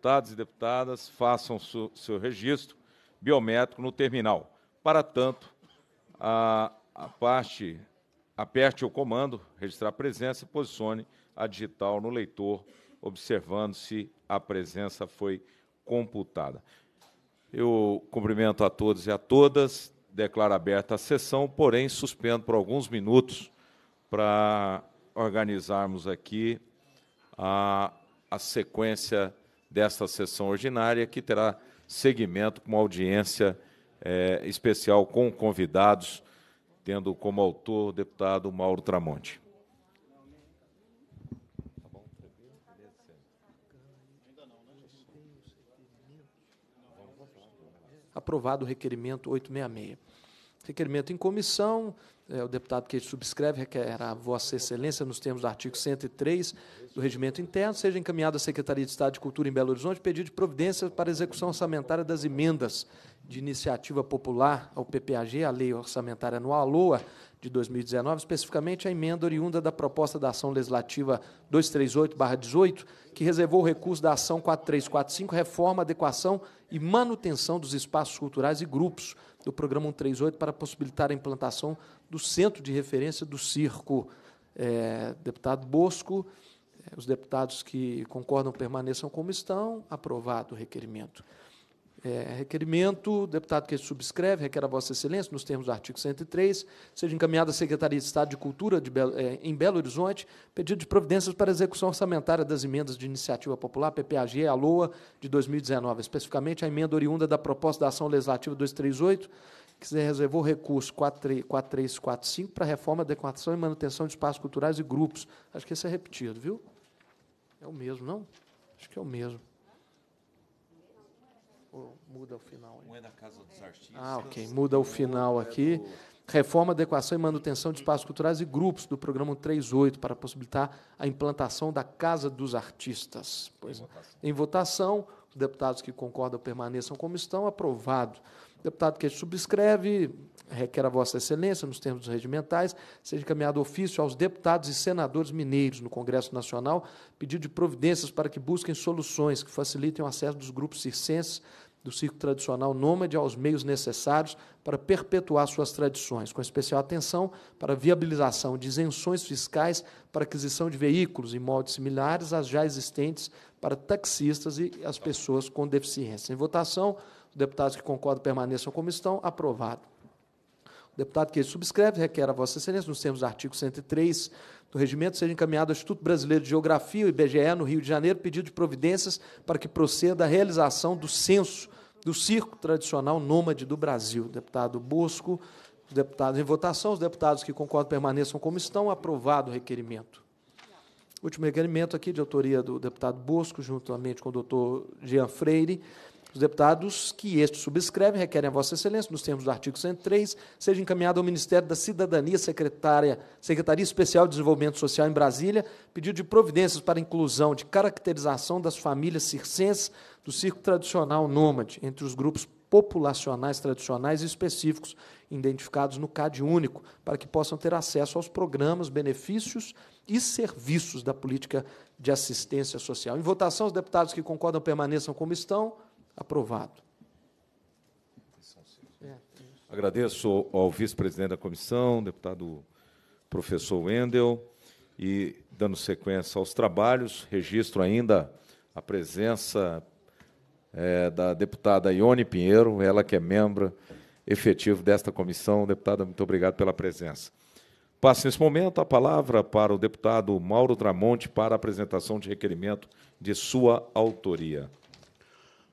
deputados e deputadas façam seu, seu registro biométrico no terminal. Para tanto, a, a parte aperte o comando, registrar presença e posicione a digital no leitor, observando se a presença foi computada. Eu cumprimento a todos e a todas, declaro aberta a sessão, porém suspendo por alguns minutos para organizarmos aqui a, a sequência desta sessão ordinária, que terá seguimento com uma audiência é, especial com convidados, tendo como autor o deputado Mauro Tramonte. Aprovado o requerimento 866 requerimento em comissão, é, o deputado que subscreve requer a Vossa Excelência, nos termos do artigo 103 do Regimento Interno, seja encaminhado à Secretaria de Estado de Cultura em Belo Horizonte pedido de providência para execução orçamentária das emendas de iniciativa popular ao PPAG, a Lei Orçamentária Anual, LOA, de 2019, especificamente a emenda oriunda da proposta da ação legislativa 238/18, que reservou o recurso da ação 4345 reforma, adequação e manutenção dos espaços culturais e grupos do Programa 138 para possibilitar a implantação do Centro de Referência do Circo. É, deputado Bosco, é, os deputados que concordam permaneçam como estão, aprovado o requerimento. É, requerimento, deputado que subscreve, requer a Vossa Excelência, nos termos do artigo 103, seja encaminhado à Secretaria de Estado de Cultura de Belo, é, em Belo Horizonte, pedido de providências para execução orçamentária das emendas de iniciativa popular, PPAG Aloa LOA de 2019, especificamente a emenda oriunda da proposta da Ação Legislativa 238, que se reservou recurso 4345 para reforma, adequação e manutenção de espaços culturais e grupos. Acho que esse é repetido, viu? É o mesmo, não? Acho que é o mesmo. Muda o final. Um é da Casa dos Artistas. Ah, ok. Muda o final aqui. Reforma, adequação e manutenção de espaços culturais e grupos do programa 38 para possibilitar a implantação da Casa dos Artistas. Pois, em votação. em votação, os deputados que concordam permaneçam como estão, aprovado. O deputado que subscreve requer a Vossa Excelência, nos termos regimentais, seja encaminhado ofício aos deputados e senadores mineiros no Congresso Nacional, pedido de providências para que busquem soluções que facilitem o acesso dos grupos circenses do ciclo tradicional nômade aos meios necessários para perpetuar suas tradições, com especial atenção para a viabilização de isenções fiscais para aquisição de veículos e moldes similares às já existentes para taxistas e as pessoas com deficiência. Em votação, os deputados que concordam permaneçam como estão. Aprovado. O deputado que subscreve requer a Vossa Excelência, nos termos do artigo 103 do regimento, seja encaminhado ao Instituto Brasileiro de Geografia, o IBGE, no Rio de Janeiro, pedido de providências para que proceda a realização do censo do circo tradicional nômade do Brasil. Deputado Bosco, os deputados em votação, os deputados que concordam permaneçam como estão. Aprovado o requerimento. Último requerimento aqui, de autoria do deputado Bosco, juntamente com o doutor Jean Freire os deputados que este subscrevem requerem a Vossa Excelência, nos termos do artigo 103, seja encaminhado ao Ministério da Cidadania, Secretária, Secretaria Especial de Desenvolvimento Social em Brasília, pedido de providências para inclusão de caracterização das famílias circenses do circo tradicional nômade entre os grupos populacionais tradicionais específicos identificados no CAD único, para que possam ter acesso aos programas, benefícios e serviços da política de assistência social. Em votação, os deputados que concordam permaneçam como estão aprovado. Agradeço ao vice-presidente da comissão, deputado professor Wendel, e dando sequência aos trabalhos, registro ainda a presença é, da deputada Ione Pinheiro, ela que é membro efetivo desta comissão. Deputada, muito obrigado pela presença. Passo nesse momento a palavra para o deputado Mauro Tramonte para a apresentação de requerimento de sua autoria.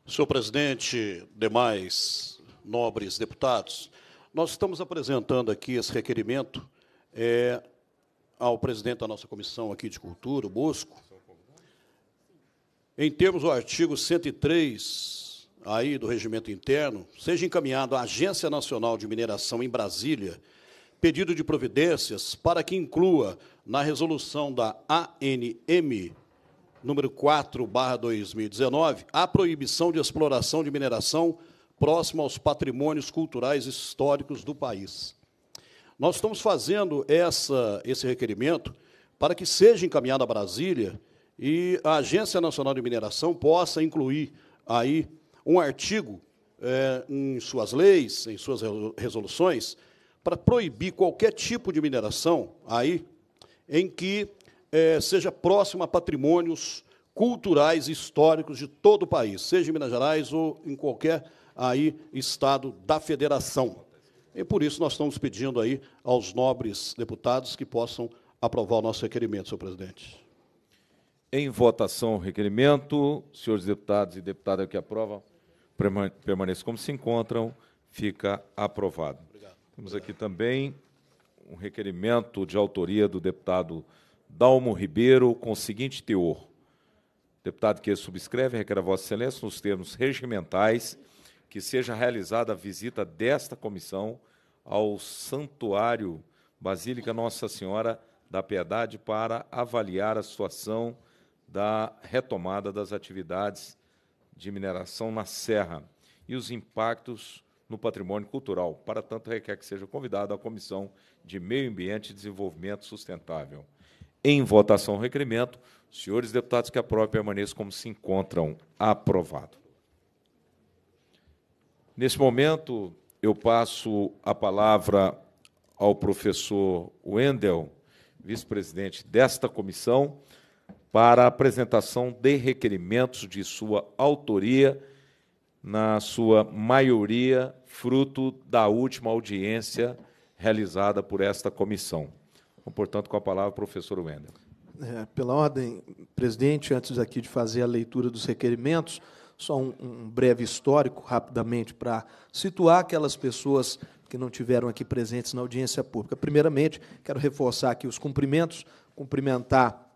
Senhor presidente, demais nobres deputados, nós estamos apresentando aqui esse requerimento é, ao presidente da nossa comissão aqui de cultura, o Bosco, em termos do artigo 103 aí do regimento interno, seja encaminhado à Agência Nacional de Mineração em Brasília pedido de providências para que inclua na resolução da ANM número 4, barra 2019, a proibição de exploração de mineração próxima aos patrimônios culturais e históricos do país. Nós estamos fazendo essa, esse requerimento para que seja encaminhado a Brasília e a Agência Nacional de Mineração possa incluir aí um artigo é, em suas leis, em suas resoluções, para proibir qualquer tipo de mineração aí em que é, seja próxima a patrimônios culturais e históricos de todo o país, seja em Minas Gerais ou em qualquer aí estado da federação. E por isso nós estamos pedindo aí aos nobres deputados que possam aprovar o nosso requerimento, senhor presidente. Em votação o requerimento, senhores deputados e deputadas que aprovam, permaneçam como se encontram, fica aprovado. Obrigado. Temos aqui também um requerimento de autoria do deputado Dalmo Ribeiro, com o seguinte teor. deputado que subscreve, requer a Vossa Excelência, nos termos regimentais, que seja realizada a visita desta comissão ao Santuário Basílica Nossa Senhora da Piedade para avaliar a situação da retomada das atividades de mineração na Serra e os impactos no patrimônio cultural. Para tanto, requer que seja convidado à Comissão de Meio Ambiente e Desenvolvimento Sustentável em votação o requerimento. Senhores deputados, que própria permaneça como se encontram. Aprovado. Nesse momento, eu passo a palavra ao professor Wendel, vice-presidente desta comissão, para a apresentação de requerimentos de sua autoria, na sua maioria fruto da última audiência realizada por esta comissão. Portanto, com a palavra, o professor Wendel. É, pela ordem, presidente, antes aqui de fazer a leitura dos requerimentos, só um, um breve histórico, rapidamente, para situar aquelas pessoas que não tiveram aqui presentes na audiência pública. Primeiramente, quero reforçar aqui os cumprimentos, cumprimentar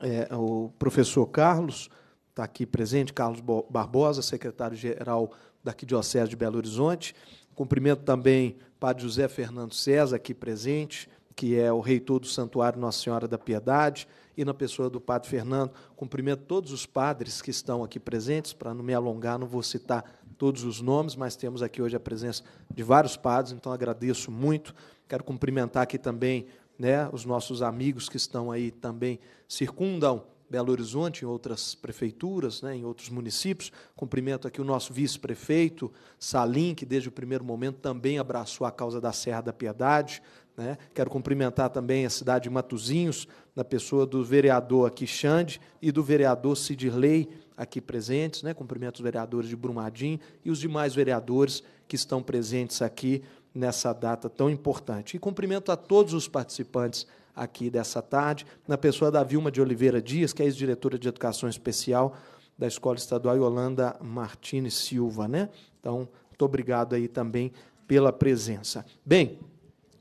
é, o professor Carlos, está aqui presente, Carlos Barbosa, secretário-geral da Arquidiocese de Belo Horizonte. Cumprimento também o padre José Fernando César, aqui presente, que é o reitor do Santuário Nossa Senhora da Piedade, e na pessoa do Padre Fernando. Cumprimento todos os padres que estão aqui presentes, para não me alongar, não vou citar todos os nomes, mas temos aqui hoje a presença de vários padres, então agradeço muito. Quero cumprimentar aqui também né, os nossos amigos que estão aí também, circundam Belo Horizonte, em outras prefeituras, né, em outros municípios. Cumprimento aqui o nosso vice-prefeito, Salim, que desde o primeiro momento também abraçou a causa da Serra da Piedade. Né? Quero cumprimentar também a cidade de Matuzinhos na pessoa do vereador aqui Xande e do vereador Cidirley aqui presentes. Né? Cumprimento os vereadores de Brumadinho e os demais vereadores que estão presentes aqui nessa data tão importante. E cumprimento a todos os participantes aqui dessa tarde, na pessoa da Vilma de Oliveira Dias, que é ex-diretora de Educação Especial da Escola Estadual Yolanda Martins Silva. Né? Então, muito obrigado aí também pela presença. Bem,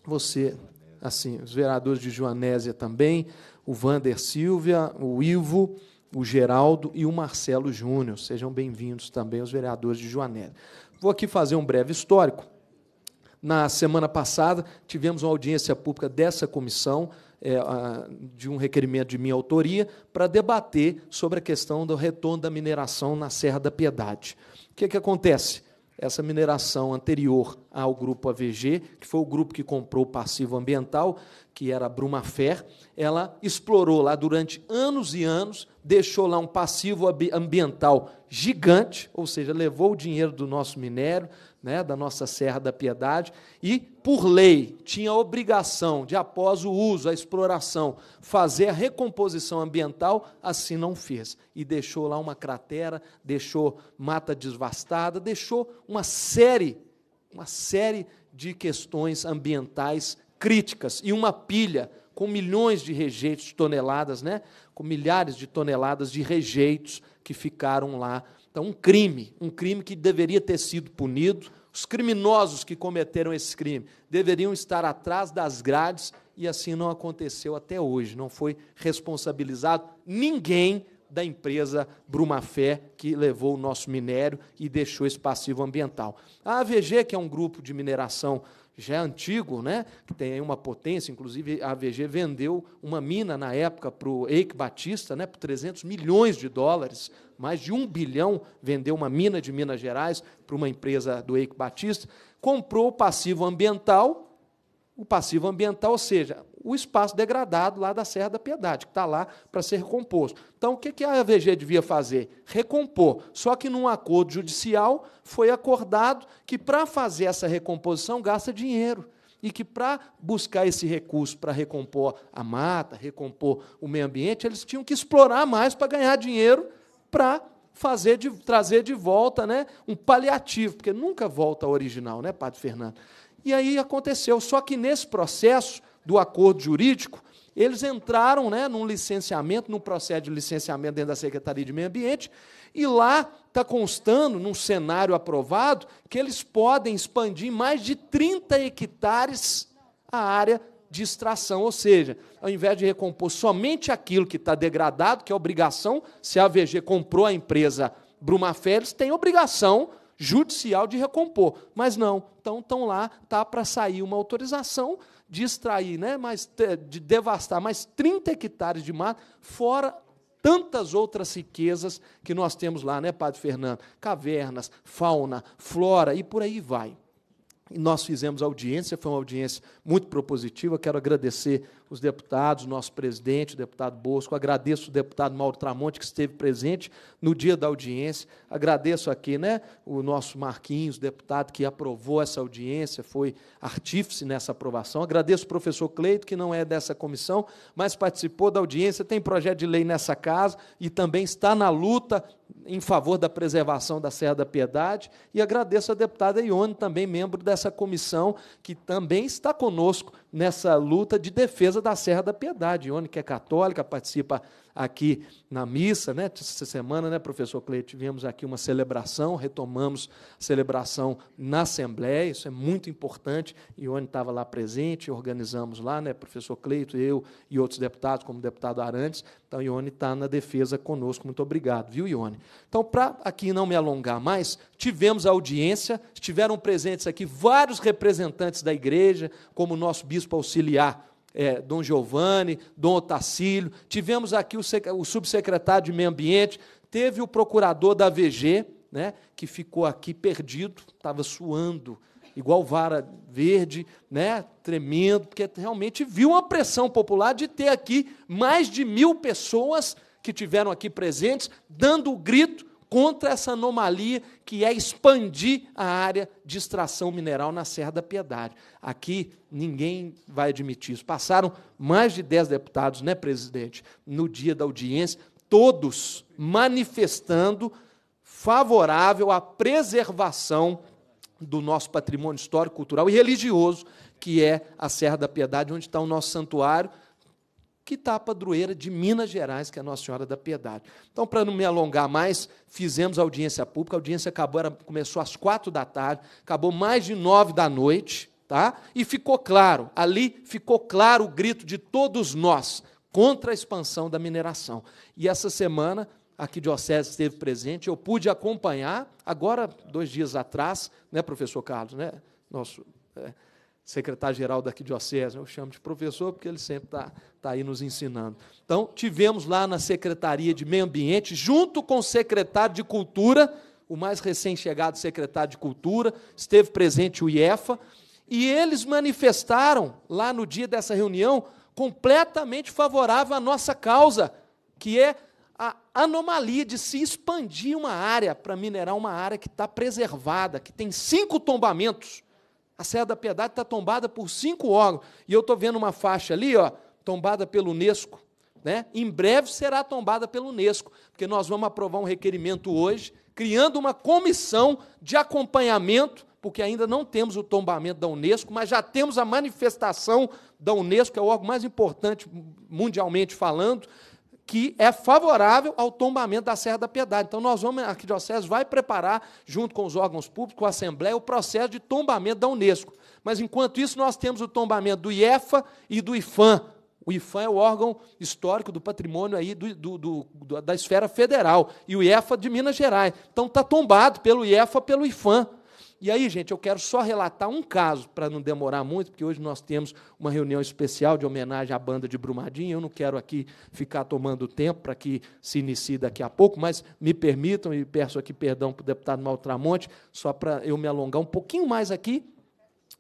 você, assim, os vereadores de Joanésia também, o Vander Silvia, o Ivo, o Geraldo e o Marcelo Júnior. Sejam bem-vindos também os vereadores de Joanésia. Vou aqui fazer um breve histórico. Na semana passada, tivemos uma audiência pública dessa comissão, é, de um requerimento de minha autoria, para debater sobre a questão do retorno da mineração na Serra da Piedade. O que, é que acontece? essa mineração anterior ao grupo AVG, que foi o grupo que comprou o passivo ambiental, que era a Brumafer, ela explorou lá durante anos e anos, deixou lá um passivo ambiental gigante, ou seja, levou o dinheiro do nosso minério, né, da nossa Serra da Piedade, e, por lei, tinha a obrigação de, após o uso, a exploração, fazer a recomposição ambiental, assim não fez. E deixou lá uma cratera, deixou mata desvastada, deixou uma série, uma série de questões ambientais críticas e uma pilha com milhões de rejeitos, toneladas, né, com milhares de toneladas de rejeitos que ficaram lá então, um crime, um crime que deveria ter sido punido, os criminosos que cometeram esse crime deveriam estar atrás das grades e assim não aconteceu até hoje. Não foi responsabilizado ninguém da empresa Brumafé que levou o nosso minério e deixou esse passivo ambiental. A AVG, que é um grupo de mineração já é antigo, né? que tem aí uma potência, inclusive a AVG vendeu uma mina na época para o Eike Batista, né? por 300 milhões de dólares, mais de um bilhão, vendeu uma mina de Minas Gerais para uma empresa do Eike Batista, comprou o passivo ambiental, o passivo ambiental, ou seja, o espaço degradado lá da Serra da Piedade, que está lá para ser recomposto. Então, o que a AVG devia fazer? Recompor. Só que num acordo judicial foi acordado que para fazer essa recomposição gasta dinheiro e que para buscar esse recurso para recompor a mata, recompor o meio ambiente, eles tinham que explorar mais para ganhar dinheiro para fazer de, trazer de volta, né, um paliativo, porque nunca volta ao original, né, Padre Fernando. E aí aconteceu, só que nesse processo do acordo jurídico, eles entraram né, num licenciamento, num processo de licenciamento dentro da Secretaria de Meio Ambiente, e lá está constando, num cenário aprovado, que eles podem expandir mais de 30 hectares a área de extração, ou seja, ao invés de recompor somente aquilo que está degradado, que é obrigação, se a AVG comprou a empresa Bruma Félix, tem obrigação judicial de recompor, mas não, então estão lá, está para sair uma autorização de extrair, né, mas, de devastar mais 30 hectares de mato, fora tantas outras riquezas que nós temos lá, né, Padre Fernando? Cavernas, fauna, flora e por aí vai. E nós fizemos audiência, foi uma audiência muito propositiva. Quero agradecer os deputados, nosso presidente, o deputado Bosco, agradeço o deputado Mauro Tramonte, que esteve presente no dia da audiência, agradeço aqui né, o nosso Marquinhos, deputado que aprovou essa audiência, foi artífice nessa aprovação, agradeço o professor Cleito, que não é dessa comissão, mas participou da audiência, tem projeto de lei nessa casa e também está na luta em favor da preservação da Serra da Piedade, e agradeço a deputada Ione, também membro dessa comissão, que também está conosco nessa luta de defesa da Serra da Piedade. Ione, que é católica, participa aqui na missa, né? Essa semana, né, professor Cleide, tivemos aqui uma celebração, retomamos a celebração na Assembleia, isso é muito importante. Ione estava lá presente, organizamos lá, né, professor Cleito, eu e outros deputados, como o deputado Arantes. Então, Ione está na defesa conosco. Muito obrigado, viu, Ione? Então, para aqui não me alongar mais, tivemos audiência, estiveram presentes aqui vários representantes da igreja, como o nosso bispo auxiliar, é, Dom Giovanni, Dom Otacílio, tivemos aqui o, o subsecretário de Meio Ambiente, teve o procurador da VG, né, que ficou aqui perdido, estava suando, igual vara verde, né, tremendo, porque realmente viu uma pressão popular de ter aqui mais de mil pessoas que tiveram aqui presentes, dando o grito contra essa anomalia que é expandir a área de extração mineral na Serra da Piedade. Aqui ninguém vai admitir isso. Passaram mais de 10 deputados, né, presidente, no dia da audiência, todos manifestando favorável à preservação do nosso patrimônio histórico, cultural e religioso, que é a Serra da Piedade, onde está o nosso santuário que está a padroeira de Minas Gerais, que é Nossa Senhora da Piedade. Então, para não me alongar mais, fizemos audiência pública. A audiência acabou, era, começou às quatro da tarde, acabou mais de nove da noite, tá? E ficou claro, ali ficou claro o grito de todos nós contra a expansão da mineração. E essa semana aqui Diocese esteve presente, eu pude acompanhar, agora, dois dias atrás, né, professor Carlos, né, nosso é, secretário-geral daqui de Océsio, eu chamo de professor porque ele sempre está tá aí nos ensinando. Então, tivemos lá na Secretaria de Meio Ambiente, junto com o secretário de Cultura, o mais recém-chegado secretário de Cultura, esteve presente o IEFA, e eles manifestaram lá no dia dessa reunião completamente favorável à nossa causa, que é a anomalia de se expandir uma área para minerar uma área que está preservada, que tem cinco tombamentos a Serra da Piedade está tombada por cinco órgãos E eu estou vendo uma faixa ali, ó, tombada pelo Unesco. Né? Em breve será tombada pelo Unesco, porque nós vamos aprovar um requerimento hoje, criando uma comissão de acompanhamento, porque ainda não temos o tombamento da Unesco, mas já temos a manifestação da Unesco, que é o órgão mais importante mundialmente falando, que é favorável ao tombamento da Serra da Piedade. Então, nós vamos, a Arquidiocese vai preparar, junto com os órgãos públicos, com a Assembleia, o processo de tombamento da Unesco. Mas, enquanto isso, nós temos o tombamento do IEFA e do IFAM. O IFAM é o órgão histórico do patrimônio aí do, do, do da esfera federal, e o IEFA de Minas Gerais. Então, está tombado pelo IEFA, pelo IFAM. E aí, gente, eu quero só relatar um caso, para não demorar muito, porque hoje nós temos uma reunião especial de homenagem à banda de Brumadinho. Eu não quero aqui ficar tomando tempo para que se inicie daqui a pouco, mas me permitam e peço aqui perdão para o deputado Maltramonte, só para eu me alongar um pouquinho mais aqui,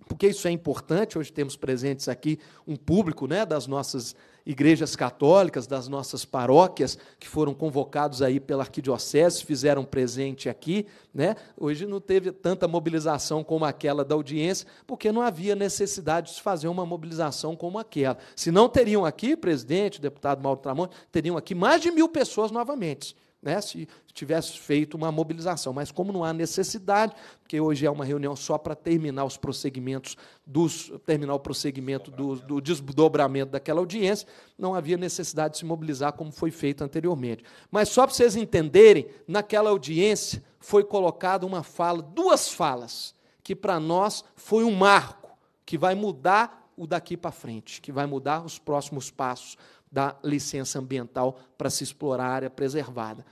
porque isso é importante. Hoje temos presentes aqui um público né, das nossas igrejas católicas das nossas paróquias que foram convocados aí pela arquidiocese, fizeram presente aqui, né? Hoje não teve tanta mobilização como aquela da audiência, porque não havia necessidade de fazer uma mobilização como aquela. Se não teriam aqui, presidente, deputado Mauro Tramonte, teriam aqui mais de mil pessoas novamente né, se tivesse feito uma mobilização. Mas como não há necessidade, porque hoje é uma reunião só para terminar os prosseguimentos dos terminar o prosseguimento do, do desdobramento daquela audiência, não havia necessidade de se mobilizar como foi feito anteriormente. Mas só para vocês entenderem, naquela audiência foi colocada uma fala, duas falas, que para nós foi um marco que vai mudar o daqui para frente, que vai mudar os próximos passos da licença ambiental para se explorar a área preservada.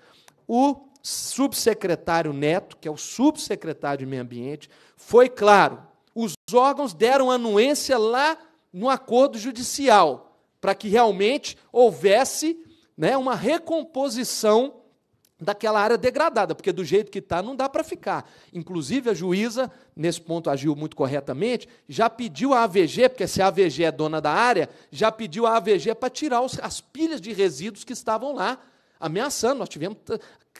O subsecretário Neto, que é o subsecretário de Meio Ambiente, foi claro. Os órgãos deram anuência lá no acordo judicial para que realmente houvesse né, uma recomposição daquela área degradada, porque do jeito que está não dá para ficar. Inclusive a juíza, nesse ponto agiu muito corretamente, já pediu à AVG, porque se a AVG é dona da área, já pediu à AVG para tirar os, as pilhas de resíduos que estavam lá, ameaçando. Nós tivemos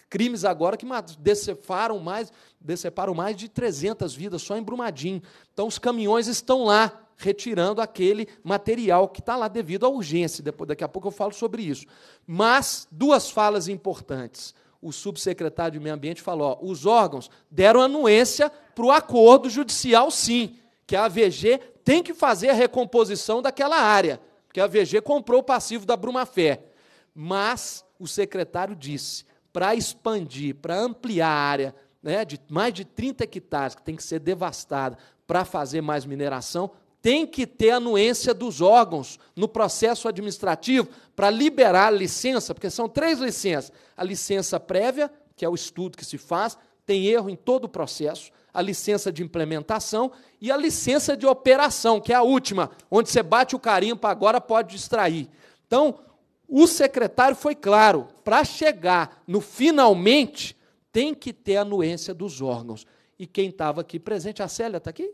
crimes agora que deceparam mais, deceparam mais de 300 vidas só em Brumadinho. Então os caminhões estão lá retirando aquele material que está lá devido à urgência. Depois, daqui a pouco eu falo sobre isso. Mas duas falas importantes o subsecretário de Meio Ambiente falou: ó, os órgãos deram anuência para o acordo judicial, sim, que a AVG tem que fazer a recomposição daquela área, porque a AVG comprou o passivo da Brumafé. Mas o secretário disse: para expandir, para ampliar a área né, de mais de 30 hectares que tem que ser devastada para fazer mais mineração, tem que ter anuência dos órgãos no processo administrativo para liberar a licença, porque são três licenças. A licença prévia, que é o estudo que se faz, tem erro em todo o processo, a licença de implementação e a licença de operação, que é a última, onde você bate o carimbo, agora pode distrair. Então, o secretário foi claro, para chegar no finalmente, tem que ter anuência dos órgãos. E quem estava aqui presente, a Célia está aqui?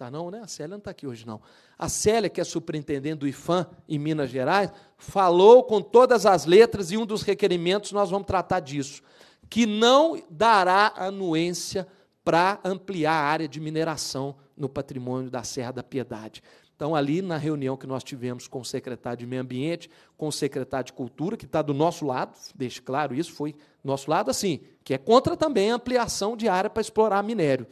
Tá não, né? A Célia não está aqui hoje, não. A Célia, que é superintendente do IFAM em Minas Gerais, falou com todas as letras e um dos requerimentos nós vamos tratar disso. Que não dará anuência para ampliar a área de mineração no patrimônio da Serra da Piedade. Então, ali na reunião que nós tivemos com o secretário de Meio Ambiente, com o secretário de Cultura, que está do nosso lado, deixe claro isso, foi nosso lado assim, que é contra também a ampliação de área para explorar minério.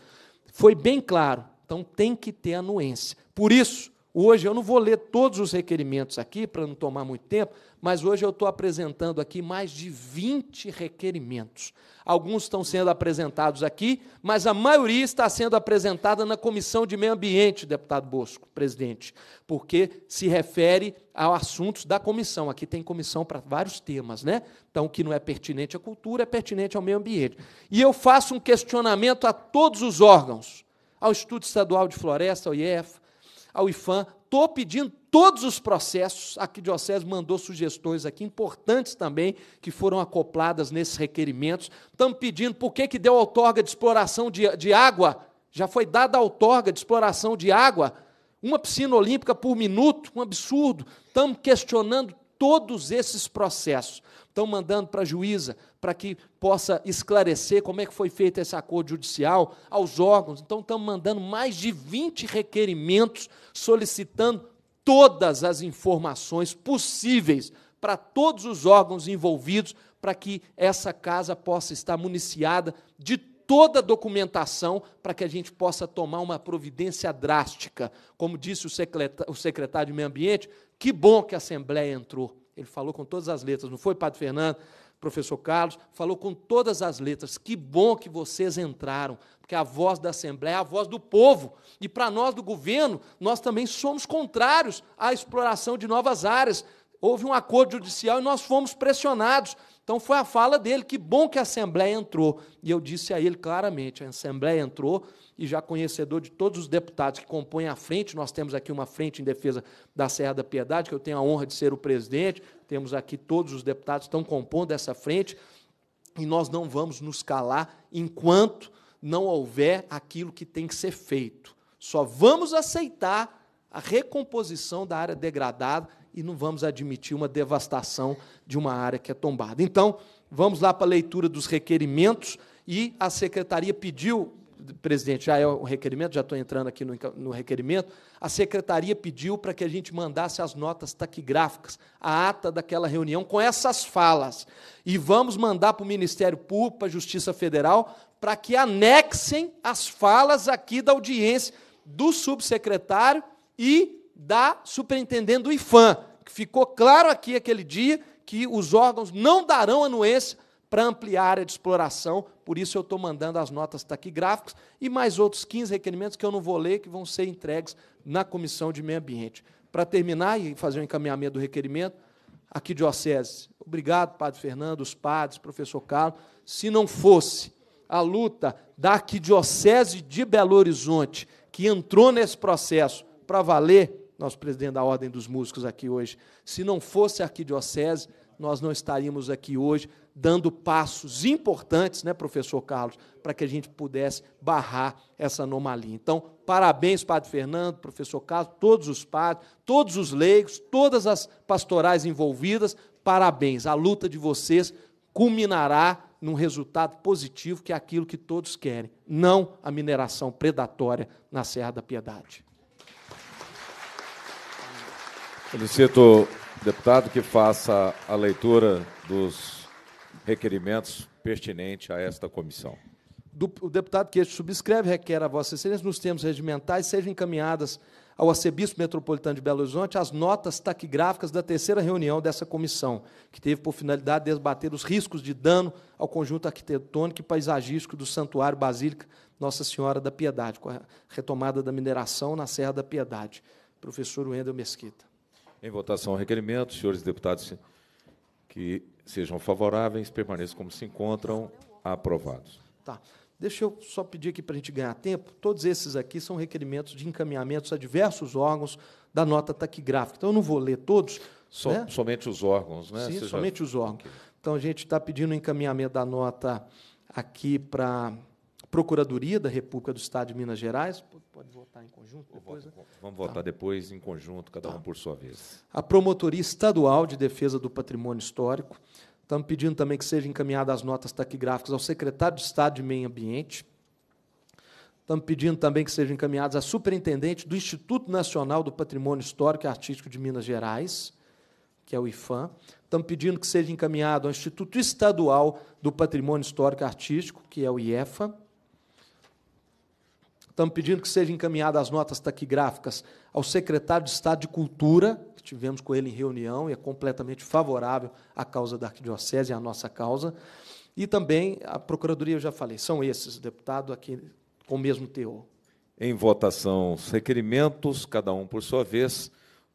Foi bem claro, então tem que ter anuência. Por isso, hoje eu não vou ler todos os requerimentos aqui, para não tomar muito tempo, mas hoje eu estou apresentando aqui mais de 20 requerimentos. Alguns estão sendo apresentados aqui, mas a maioria está sendo apresentada na Comissão de Meio Ambiente, deputado Bosco, presidente, porque se refere a assuntos da comissão. Aqui tem comissão para vários temas, né? Então, o que não é pertinente à cultura é pertinente ao meio ambiente. E eu faço um questionamento a todos os órgãos ao Instituto Estadual de Floresta, ao IEF, ao IFAM, estou pedindo todos os processos. A Diocese mandou sugestões aqui importantes também, que foram acopladas nesses requerimentos. Estamos pedindo por que, que deu outorga de exploração de, de água. Já foi dada a outorga de exploração de água. Uma piscina olímpica por minuto, um absurdo. Estamos questionando todos esses processos. Estão mandando para a juíza para que possa esclarecer como é que foi feito esse acordo judicial aos órgãos. Então estamos mandando mais de 20 requerimentos solicitando todas as informações possíveis para todos os órgãos envolvidos para que essa casa possa estar municiada de toda a documentação para que a gente possa tomar uma providência drástica. Como disse o secretário, o secretário de Meio Ambiente, que bom que a Assembleia entrou. Ele falou com todas as letras, não foi, Padre Fernando? Professor Carlos falou com todas as letras. Que bom que vocês entraram, porque a voz da Assembleia é a voz do povo. E para nós do governo, nós também somos contrários à exploração de novas áreas. Houve um acordo judicial e nós fomos pressionados então foi a fala dele, que bom que a Assembleia entrou. E eu disse a ele claramente: a Assembleia entrou, e já conhecedor de todos os deputados que compõem a frente, nós temos aqui uma frente em defesa da Serra da Piedade, que eu tenho a honra de ser o presidente, temos aqui todos os deputados que estão compondo essa frente, e nós não vamos nos calar enquanto não houver aquilo que tem que ser feito. Só vamos aceitar a recomposição da área degradada e não vamos admitir uma devastação de uma área que é tombada. Então, vamos lá para a leitura dos requerimentos e a secretaria pediu, presidente, já é o requerimento, já estou entrando aqui no, no requerimento, a secretaria pediu para que a gente mandasse as notas taquigráficas, a ata daquela reunião com essas falas. E vamos mandar para o Ministério Público, para a Justiça Federal, para que anexem as falas aqui da audiência do subsecretário e da superintendendo IFAM. Ficou claro aqui aquele dia que os órgãos não darão anuência para ampliar a área de exploração, por isso eu estou mandando as notas taquigráficas e mais outros 15 requerimentos que eu não vou ler, que vão ser entregues na Comissão de Meio Ambiente. Para terminar e fazer o um encaminhamento do requerimento, aqui de Ocese, obrigado, Padre Fernando, os padres, professor Carlos, se não fosse a luta da Arquidiocese de Belo Horizonte, que entrou nesse processo para valer, nosso presidente da Ordem dos Músicos aqui hoje. Se não fosse a arquidiocese, nós não estaríamos aqui hoje dando passos importantes, né, professor Carlos, para que a gente pudesse barrar essa anomalia. Então, parabéns, Padre Fernando, professor Carlos, todos os padres, todos os leigos, todas as pastorais envolvidas, parabéns. A luta de vocês culminará num resultado positivo, que é aquilo que todos querem, não a mineração predatória na Serra da Piedade o deputado, que faça a leitura dos requerimentos pertinentes a esta comissão. Do, o deputado que este subscreve requer a Vossa Excelência, nos termos regimentais, sejam encaminhadas ao Arcebispo Metropolitano de Belo Horizonte as notas taquigráficas da terceira reunião dessa comissão, que teve por finalidade debater os riscos de dano ao conjunto arquitetônico e paisagístico do Santuário Basílica Nossa Senhora da Piedade, com a retomada da mineração na Serra da Piedade. Professor Wendel Mesquita. Em votação o requerimento, senhores deputados que sejam favoráveis, permaneçam como se encontram, aprovados. Tá. Deixa eu só pedir aqui para a gente ganhar tempo. Todos esses aqui são requerimentos de encaminhamentos a diversos órgãos da nota taquigráfica. Então, eu não vou ler todos. So, né? Somente os órgãos, né? Sim, Você somente já... os órgãos. Então, a gente está pedindo encaminhamento da nota aqui para Procuradoria da República do Estado de Minas Gerais. Pode votar em conjunto depois? né? Vamos votar tá. depois em conjunto, cada tá. um por sua vez. A Promotoria Estadual de Defesa do Patrimônio Histórico. Estamos pedindo também que sejam encaminhadas as notas taquigráficas ao secretário de Estado de Meio Ambiente. Estamos pedindo também que sejam encaminhadas à superintendente do Instituto Nacional do Patrimônio Histórico e Artístico de Minas Gerais, que é o IFAM. Estamos pedindo que seja encaminhado ao Instituto Estadual do Patrimônio Histórico e Artístico, que é o IEFA. Estamos pedindo que sejam encaminhadas as notas taquigráficas ao secretário de Estado de Cultura, que tivemos com ele em reunião e é completamente favorável à causa da Arquidiocese e à nossa causa. E também a Procuradoria, eu já falei, são esses, deputado, aqui com o mesmo teor. Em votação, os requerimentos, cada um por sua vez.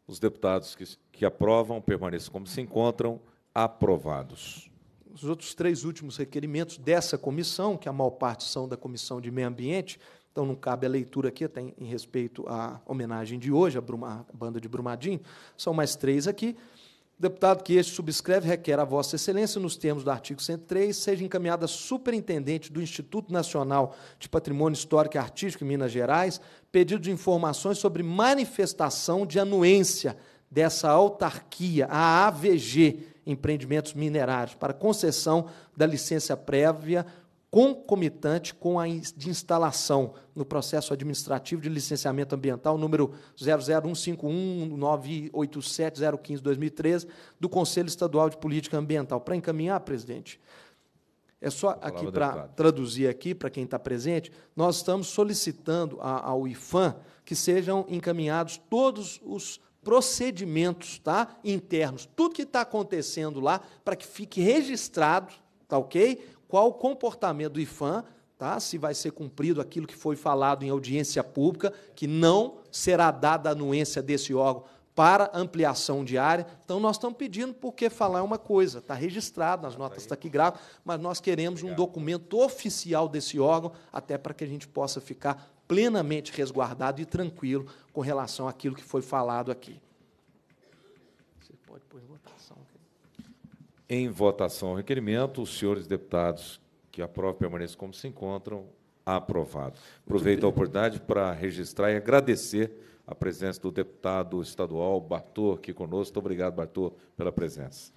Os deputados que, que aprovam permaneçam como se encontram, aprovados. Os outros três últimos requerimentos dessa comissão, que a maior parte são da Comissão de Meio Ambiente, então não cabe a leitura aqui, até em respeito à homenagem de hoje, à, Bruma, banda de Brumadinho. São mais três aqui. Deputado que este subscreve requer a Vossa Excelência, nos termos do artigo 103, seja encaminhada superintendente do Instituto Nacional de Patrimônio Histórico e Artístico em Minas Gerais, pedido de informações sobre manifestação de anuência dessa autarquia, a AVG, Empreendimentos Minerários, para concessão da licença prévia concomitante com a de instalação no processo administrativo de licenciamento ambiental número 00151987015-2013 do Conselho Estadual de Política Ambiental. Para encaminhar, presidente, é só aqui para traduzir aqui para quem está presente, nós estamos solicitando ao IFAM que sejam encaminhados todos os procedimentos tá, internos, tudo que está acontecendo lá, para que fique registrado, tá ok? qual o comportamento do IFAM, tá? se vai ser cumprido aquilo que foi falado em audiência pública, que não será dada a anuência desse órgão para ampliação diária. Então, nós estamos pedindo, porque falar é uma coisa, está registrado nas tá notas taquigráficas, mas nós queremos um documento oficial desse órgão, até para que a gente possa ficar plenamente resguardado e tranquilo com relação àquilo que foi falado aqui. Você pode pôr em votação. Em votação, o requerimento, os senhores deputados que aprovam permaneçam como se encontram, aprovado. Aproveito a oportunidade para registrar e agradecer a presença do deputado estadual Bartô aqui conosco. Muito obrigado, Bartô, pela presença.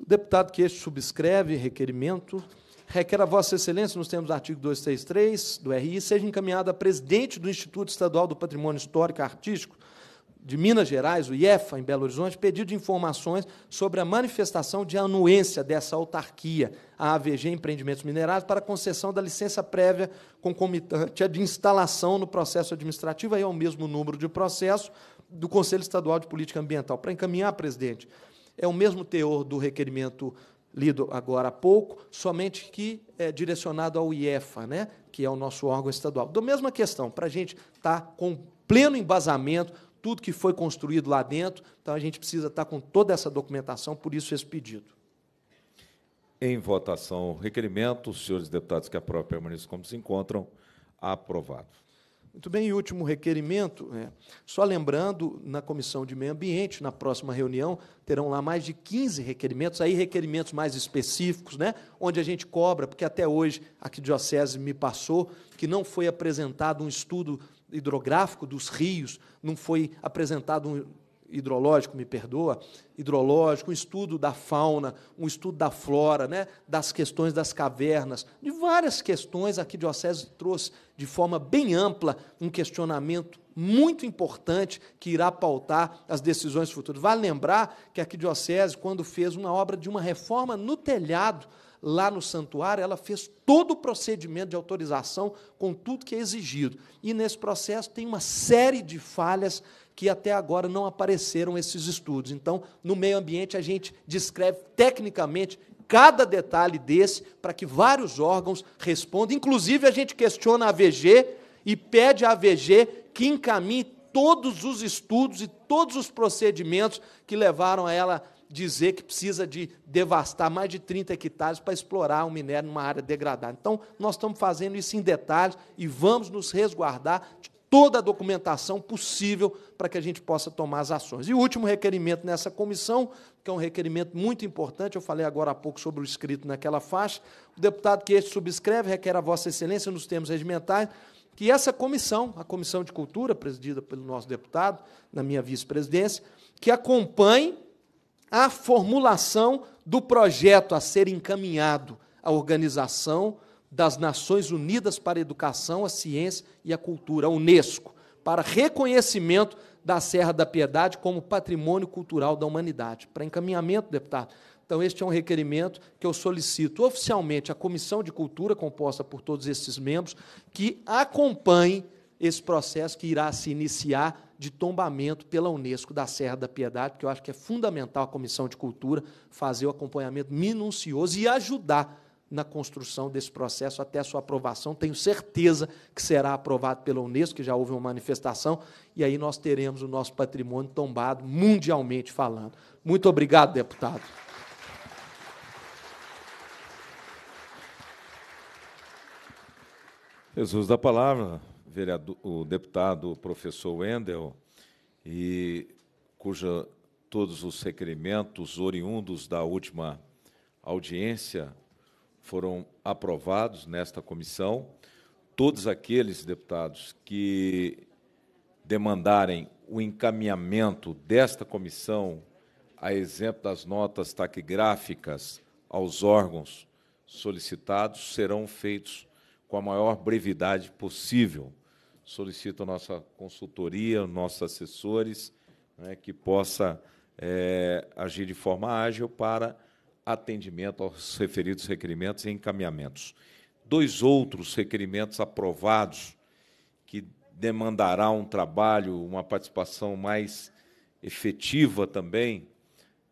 O deputado que este subscreve requerimento requer a Vossa Excelência, nos termos do artigo 263 do RI, seja encaminhada a presidente do Instituto Estadual do Patrimônio Histórico e Artístico de Minas Gerais, o IEFA, em Belo Horizonte, pedido de informações sobre a manifestação de anuência dessa autarquia, à AVG Empreendimentos Minerais, para concessão da licença prévia concomitante à de instalação no processo administrativo, aí é o mesmo número de processo do Conselho Estadual de Política Ambiental. Para encaminhar, presidente, é o mesmo teor do requerimento lido agora há pouco, somente que é direcionado ao IEFA, né, que é o nosso órgão estadual. Da mesma questão, para a gente estar tá com pleno embasamento tudo que foi construído lá dentro. Então a gente precisa estar com toda essa documentação, por isso esse pedido. Em votação, requerimento, os senhores deputados que aprovam permaneçam como se encontram. Aprovado. Muito bem, e último requerimento, é, só lembrando, na Comissão de Meio Ambiente, na próxima reunião, terão lá mais de 15 requerimentos, aí requerimentos mais específicos, né, onde a gente cobra, porque até hoje a Diocese me passou que não foi apresentado um estudo hidrográfico dos rios, não foi apresentado um hidrológico, me perdoa, hidrológico, um estudo da fauna, um estudo da flora, né, das questões das cavernas, de várias questões a Arquidiocese trouxe de forma bem ampla um questionamento muito importante que irá pautar as decisões futuras. Vale lembrar que a Arquidiocese, quando fez uma obra de uma reforma no telhado lá no santuário, ela fez todo o procedimento de autorização com tudo que é exigido. E nesse processo tem uma série de falhas que até agora não apareceram esses estudos. Então, no meio ambiente, a gente descreve tecnicamente cada detalhe desse para que vários órgãos respondam. Inclusive, a gente questiona a AVG e pede à AVG que encaminhe todos os estudos e todos os procedimentos que levaram a ela dizer que precisa de devastar mais de 30 hectares para explorar um minério numa área degradada. Então, nós estamos fazendo isso em detalhes e vamos nos resguardar de toda a documentação possível para que a gente possa tomar as ações. E o último requerimento nessa comissão, que é um requerimento muito importante, eu falei agora há pouco sobre o escrito naquela faixa, o deputado que este subscreve requer a vossa excelência nos termos regimentais que essa comissão, a Comissão de Cultura, presidida pelo nosso deputado, na minha vice-presidência, que acompanhe a formulação do projeto a ser encaminhado à Organização das Nações Unidas para a Educação, a Ciência e a Cultura, a Unesco, para reconhecimento da Serra da Piedade como patrimônio cultural da humanidade. Para encaminhamento, deputado. Então, este é um requerimento que eu solicito oficialmente à Comissão de Cultura, composta por todos esses membros, que acompanhe esse processo que irá se iniciar de tombamento pela Unesco da Serra da Piedade, que eu acho que é fundamental a Comissão de Cultura fazer o acompanhamento minucioso e ajudar na construção desse processo até a sua aprovação. Tenho certeza que será aprovado pela Unesco, que já houve uma manifestação, e aí nós teremos o nosso patrimônio tombado mundialmente falando. Muito obrigado, deputado. Jesus da palavra vereador, o deputado professor Wendel, e cuja todos os requerimentos oriundos da última audiência foram aprovados nesta comissão. Todos aqueles deputados que demandarem o encaminhamento desta comissão, a exemplo das notas taquigráficas aos órgãos solicitados, serão feitos com a maior brevidade possível solicito a nossa consultoria, nossos assessores, né, que possa é, agir de forma ágil para atendimento aos referidos requerimentos e encaminhamentos. Dois outros requerimentos aprovados que demandará um trabalho, uma participação mais efetiva também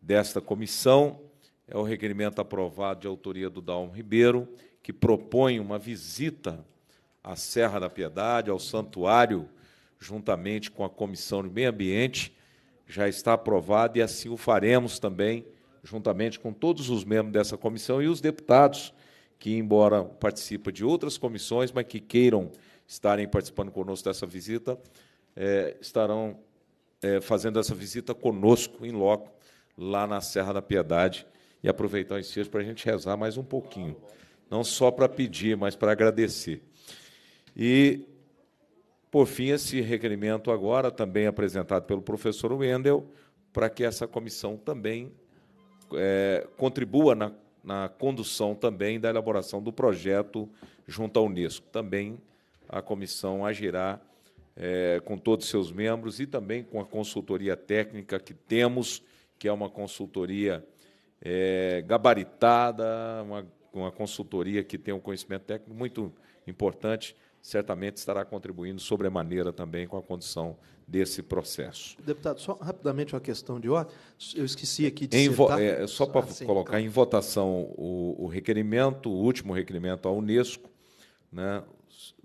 desta comissão é o requerimento aprovado de autoria do Dalmo Ribeiro, que propõe uma visita à Serra da Piedade, ao Santuário, juntamente com a Comissão de Meio Ambiente, já está aprovado e assim o faremos também, juntamente com todos os membros dessa comissão e os deputados que, embora participem de outras comissões, mas que queiram estarem participando conosco dessa visita, é, estarão é, fazendo essa visita conosco, em loco, lá na Serra da Piedade, e aproveitar esse ensejo para a gente rezar mais um pouquinho. Não só para pedir, mas para agradecer. E, por fim, esse requerimento agora, também apresentado pelo professor Wendel, para que essa comissão também é, contribua na, na condução também da elaboração do projeto junto à Unesco. Também a comissão agirá é, com todos os seus membros e também com a consultoria técnica que temos, que é uma consultoria é, gabaritada, uma, uma consultoria que tem um conhecimento técnico muito importante certamente estará contribuindo sobremaneira também com a condição desse processo. Deputado, só rapidamente uma questão de ordem. Eu esqueci aqui de em citar... é, Só para ah, colocar então. em votação o, o, requerimento, o último requerimento à Unesco, né,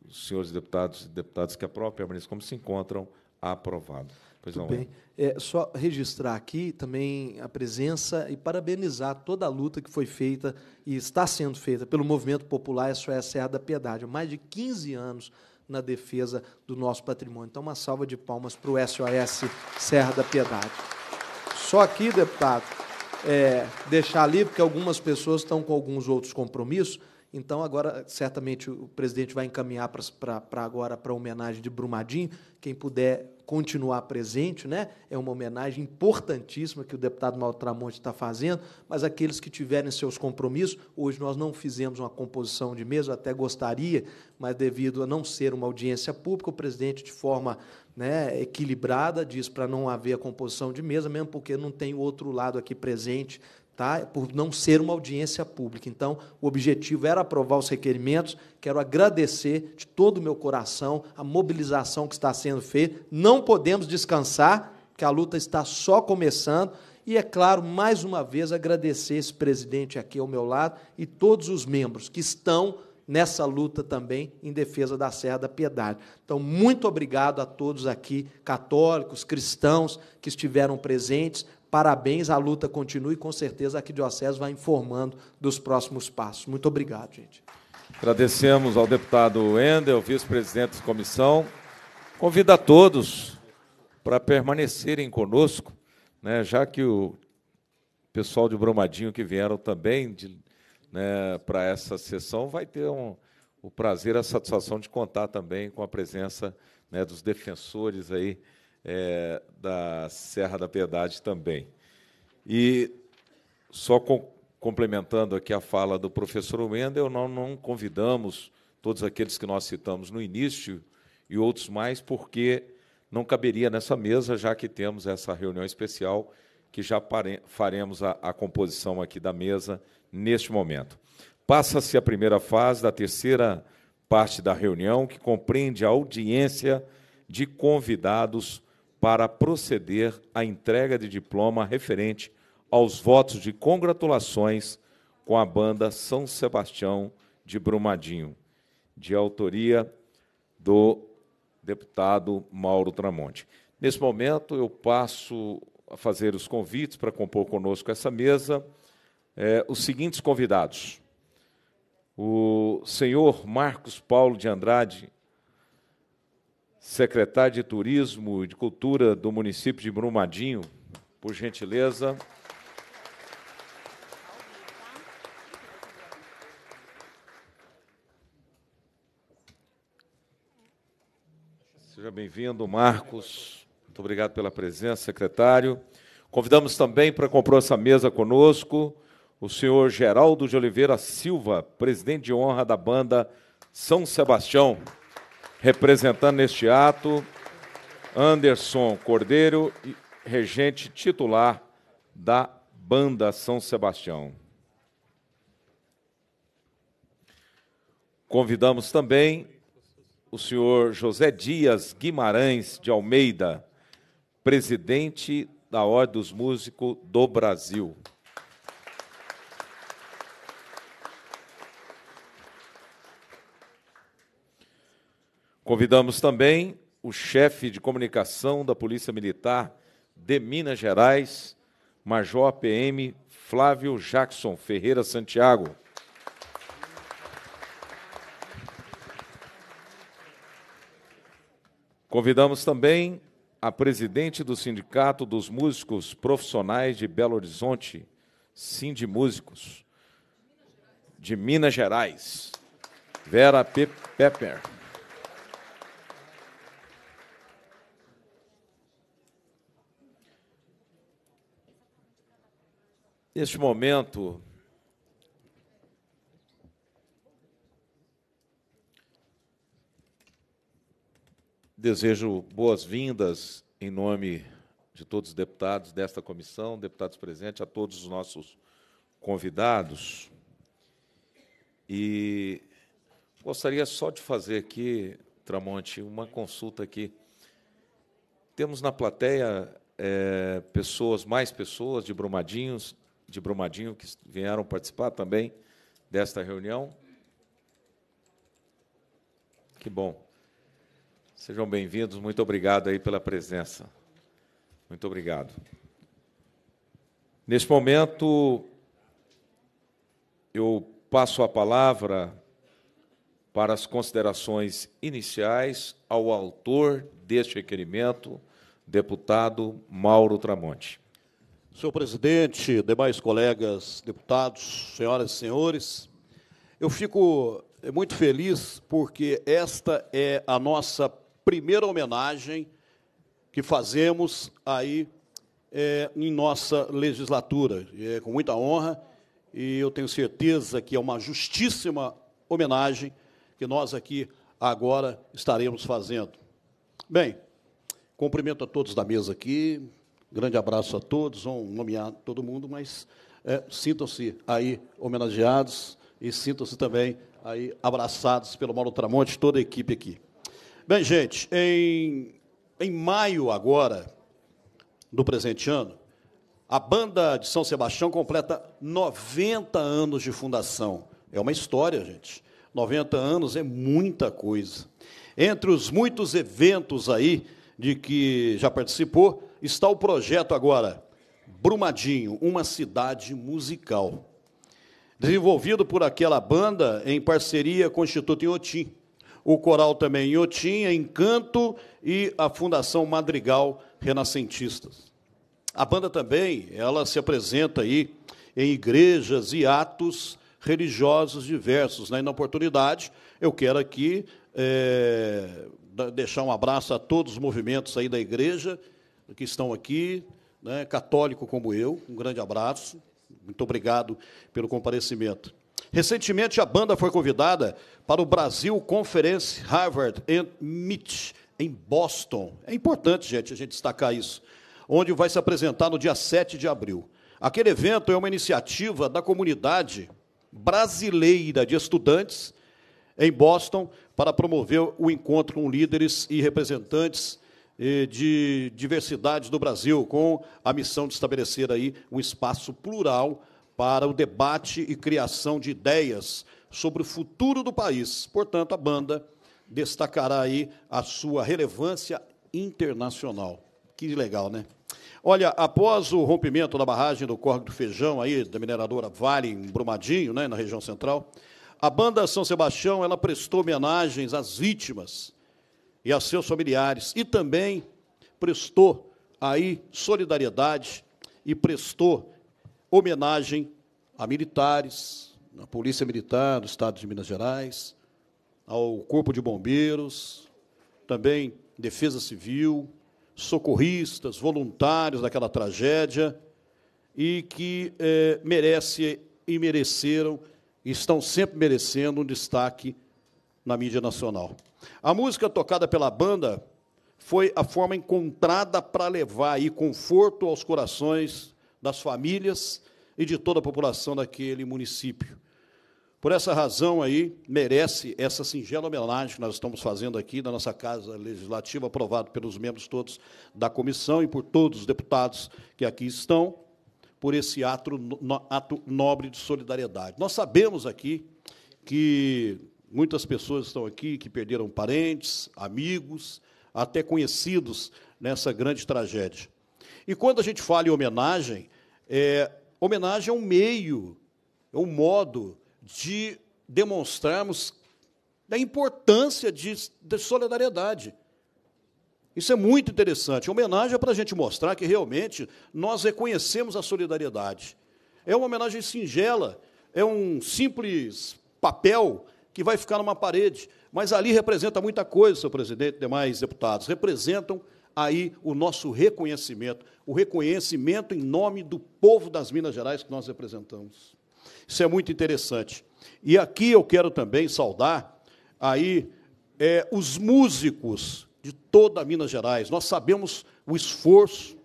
os senhores deputados e deputadas que a própria Unesco como se encontram aprovado. Pois Tudo bem. É. é, só registrar aqui também a presença e parabenizar toda a luta que foi feita e está sendo feita pelo movimento popular SOS é Serra da Piedade. Há mais de 15 anos na defesa do nosso patrimônio. Então, uma salva de palmas para o SOS Serra da Piedade. Só aqui, deputado, é, deixar ali, porque algumas pessoas estão com alguns outros compromissos, então, agora, certamente, o presidente vai encaminhar para agora para a homenagem de Brumadinho. Quem puder continuar presente, né? É uma homenagem importantíssima que o deputado Maltramonte está fazendo, mas aqueles que tiverem seus compromissos, hoje nós não fizemos uma composição de mesa, até gostaria, mas devido a não ser uma audiência pública, o presidente, de forma né, equilibrada, diz para não haver a composição de mesa, mesmo porque não tem o outro lado aqui presente, tá? por não ser uma audiência pública. Então, o objetivo era aprovar os requerimentos. Quero agradecer de todo o meu coração a mobilização que está sendo feita. Não podemos descansar, que a luta está só começando. E, é claro, mais uma vez, agradecer esse presidente aqui ao meu lado e todos os membros que estão nessa luta também em defesa da Serra da Piedade. Então, muito obrigado a todos aqui, católicos, cristãos, que estiveram presentes, Parabéns, a luta continua e com certeza a Arquidiocese vai informando dos próximos passos. Muito obrigado, gente. Agradecemos ao deputado Endel, vice-presidente da comissão. Convido a todos para permanecerem conosco, né, já que o pessoal de Bromadinho que vieram também né, para essa sessão vai ter um, o prazer, a satisfação de contar também com a presença né, dos defensores aí é, da Serra da Piedade também. E só com, complementando aqui a fala do professor Wendel, nós não convidamos todos aqueles que nós citamos no início e outros mais, porque não caberia nessa mesa, já que temos essa reunião especial, que já pare, faremos a, a composição aqui da mesa neste momento. Passa-se a primeira fase da terceira parte da reunião, que compreende a audiência de convidados para proceder à entrega de diploma referente aos votos de congratulações com a banda São Sebastião de Brumadinho, de autoria do deputado Mauro Tramonte. Nesse momento, eu passo a fazer os convites para compor conosco essa mesa. É, os seguintes convidados: o senhor Marcos Paulo de Andrade secretário de Turismo e de Cultura do município de Brumadinho, por gentileza. Seja bem-vindo, Marcos. Muito obrigado pela presença, secretário. Convidamos também para comprar essa mesa conosco o senhor Geraldo de Oliveira Silva, presidente de honra da banda São Sebastião representando neste ato Anderson Cordeiro, regente titular da Banda São Sebastião. Convidamos também o senhor José Dias Guimarães de Almeida, presidente da Ordem dos Músicos do Brasil. Convidamos também o chefe de comunicação da Polícia Militar de Minas Gerais, Major PM Flávio Jackson Ferreira Santiago. Convidamos também a presidente do Sindicato dos Músicos Profissionais de Belo Horizonte, Sindimúsicos Músicos, de Minas Gerais, Vera Pepper. Neste momento, desejo boas-vindas em nome de todos os deputados desta comissão, deputados presentes, a todos os nossos convidados. E gostaria só de fazer aqui, Tramonte, uma consulta aqui. Temos na plateia é, pessoas, mais pessoas de Brumadinhos, de Brumadinho, que vieram participar também desta reunião. Que bom. Sejam bem-vindos, muito obrigado aí pela presença. Muito obrigado. Neste momento, eu passo a palavra para as considerações iniciais ao autor deste requerimento, deputado Mauro Tramonte. Senhor presidente, demais colegas deputados, senhoras e senhores, eu fico muito feliz porque esta é a nossa primeira homenagem que fazemos aí é, em nossa legislatura. É com muita honra e eu tenho certeza que é uma justíssima homenagem que nós aqui agora estaremos fazendo. Bem, cumprimento a todos da mesa aqui, Grande abraço a todos, vão nomear todo mundo, mas é, sintam-se aí homenageados e sintam-se também aí abraçados pelo Mauro Tramonte, toda a equipe aqui. Bem, gente, em, em maio agora do presente ano, a banda de São Sebastião completa 90 anos de fundação. É uma história, gente. 90 anos é muita coisa. Entre os muitos eventos aí de que já participou, está o projeto agora, Brumadinho, uma cidade musical. Desenvolvido por aquela banda em parceria com o Instituto Inhotim. O coral também Inhotim, Encanto e a Fundação Madrigal Renascentistas. A banda também, ela se apresenta aí em igrejas e atos religiosos diversos. Né? E na oportunidade, eu quero aqui é, deixar um abraço a todos os movimentos aí da igreja que estão aqui, né, católico como eu, um grande abraço, muito obrigado pelo comparecimento. Recentemente, a banda foi convidada para o Brasil Conference Harvard and Meet, em Boston. É importante, gente, a gente destacar isso. Onde vai se apresentar no dia 7 de abril. Aquele evento é uma iniciativa da comunidade brasileira de estudantes em Boston para promover o encontro com líderes e representantes de diversidades do Brasil, com a missão de estabelecer aí um espaço plural para o debate e criação de ideias sobre o futuro do país. Portanto, a banda destacará aí a sua relevância internacional. Que legal, né? Olha, após o rompimento da barragem do Córrego do Feijão, aí, da mineradora Vale, em Brumadinho, né, na região central, a banda São Sebastião ela prestou homenagens às vítimas e a seus familiares, e também prestou aí solidariedade e prestou homenagem a militares, à Polícia Militar do Estado de Minas Gerais, ao Corpo de Bombeiros, também Defesa Civil, socorristas, voluntários daquela tragédia e que eh, merece e mereceram, e estão sempre merecendo um destaque na mídia nacional. A música tocada pela banda foi a forma encontrada para levar aí conforto aos corações das famílias e de toda a população daquele município. Por essa razão aí, merece essa singela homenagem que nós estamos fazendo aqui na nossa Casa Legislativa, aprovado pelos membros todos da comissão e por todos os deputados que aqui estão, por esse ato, ato nobre de solidariedade. Nós sabemos aqui que Muitas pessoas estão aqui que perderam parentes, amigos, até conhecidos nessa grande tragédia. E quando a gente fala em homenagem, é, homenagem é um meio, é um modo de demonstrarmos a importância de, de solidariedade. Isso é muito interessante. homenagem é para a gente mostrar que realmente nós reconhecemos a solidariedade. É uma homenagem singela, é um simples papel que vai ficar numa parede, mas ali representa muita coisa, senhor presidente, demais deputados, representam aí o nosso reconhecimento, o reconhecimento em nome do povo das Minas Gerais que nós representamos. Isso é muito interessante. E aqui eu quero também saudar aí é, os músicos de toda Minas Gerais. Nós sabemos o esforço,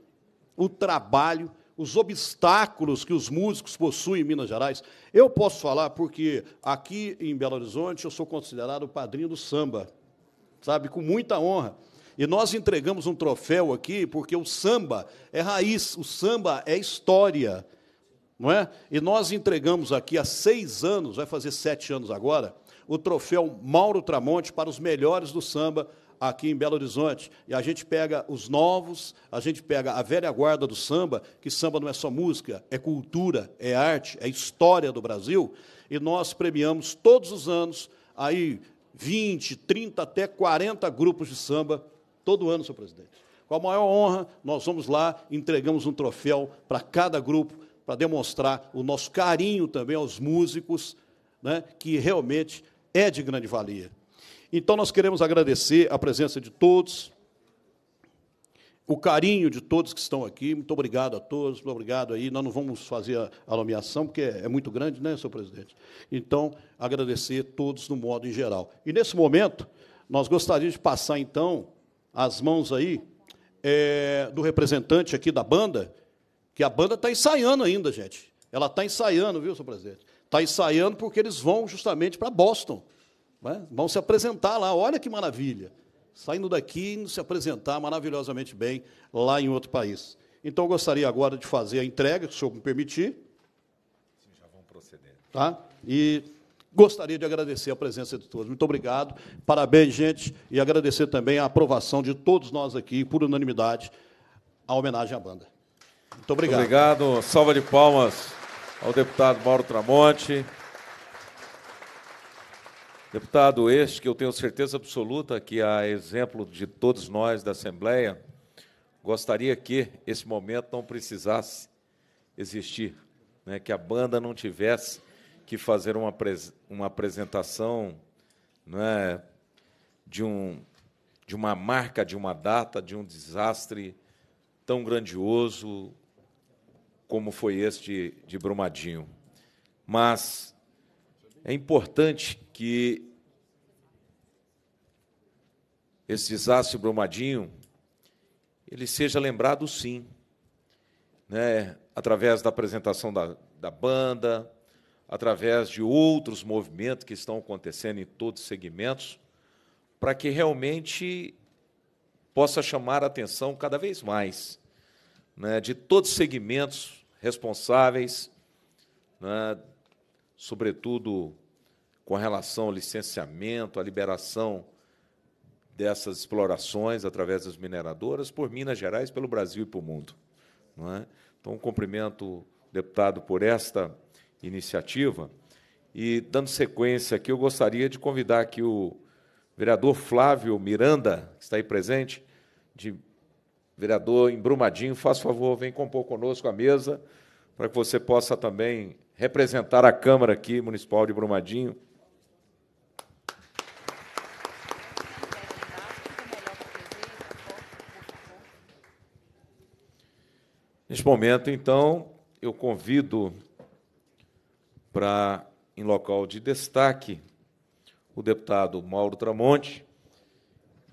o trabalho os obstáculos que os músicos possuem em Minas Gerais. Eu posso falar porque aqui em Belo Horizonte eu sou considerado o padrinho do samba, sabe, com muita honra. E nós entregamos um troféu aqui porque o samba é raiz, o samba é história, não é? E nós entregamos aqui há seis anos, vai fazer sete anos agora, o troféu Mauro Tramonte para os melhores do samba aqui em Belo Horizonte. E a gente pega os novos, a gente pega a velha guarda do samba, que samba não é só música, é cultura, é arte, é história do Brasil, e nós premiamos todos os anos aí 20, 30 até 40 grupos de samba todo ano, senhor presidente. Com a maior honra, nós vamos lá, entregamos um troféu para cada grupo para demonstrar o nosso carinho também aos músicos, né, que realmente é de grande valia. Então nós queremos agradecer a presença de todos, o carinho de todos que estão aqui. Muito obrigado a todos, muito obrigado aí. Nós não vamos fazer a nomeação, porque é, é muito grande, né, senhor presidente? Então, agradecer a todos no modo em geral. E nesse momento, nós gostaríamos de passar, então, as mãos aí é, do representante aqui da banda, que a banda está ensaiando ainda, gente. Ela está ensaiando, viu, senhor presidente? Está ensaiando porque eles vão justamente para Boston. Né? Vão se apresentar lá, olha que maravilha. Saindo daqui e se apresentar maravilhosamente bem lá em outro país. Então, eu gostaria agora de fazer a entrega, se o senhor me permitir. Sim, já vão proceder. Tá? E gostaria de agradecer a presença de todos. Muito obrigado. Parabéns, gente. E agradecer também a aprovação de todos nós aqui, por unanimidade, a homenagem à banda. Muito obrigado. Muito obrigado. Salva de palmas ao deputado Mauro Tramonte. Deputado, este que eu tenho certeza absoluta que, a exemplo de todos nós da Assembleia, gostaria que esse momento não precisasse existir, né? que a banda não tivesse que fazer uma, uma apresentação né, de, um, de uma marca, de uma data, de um desastre tão grandioso como foi este de Brumadinho. Mas é importante que esse Isácio Bromadinho ele seja lembrado sim, né? através da apresentação da, da banda, através de outros movimentos que estão acontecendo em todos os segmentos, para que realmente possa chamar a atenção cada vez mais né, de todos os segmentos responsáveis né, sobretudo com relação ao licenciamento, à liberação dessas explorações através das mineradoras por Minas Gerais, pelo Brasil e pelo mundo. Não é? Então, cumprimento o deputado por esta iniciativa. E, dando sequência aqui, eu gostaria de convidar aqui o vereador Flávio Miranda, que está aí presente, de vereador embrumadinho, faz favor, vem compor conosco a mesa, para que você possa também representar a Câmara aqui Municipal de Brumadinho. Neste momento, então, eu convido para, em local de destaque, o deputado Mauro Tramonte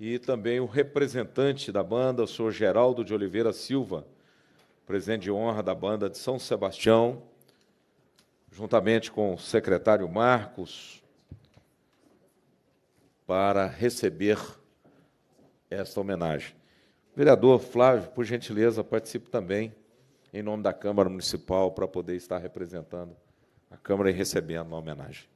e também o representante da banda, o senhor Geraldo de Oliveira Silva, presidente de honra da banda de São Sebastião, juntamente com o secretário Marcos, para receber esta homenagem. vereador Flávio, por gentileza, participe também em nome da Câmara Municipal para poder estar representando a Câmara e recebendo a homenagem.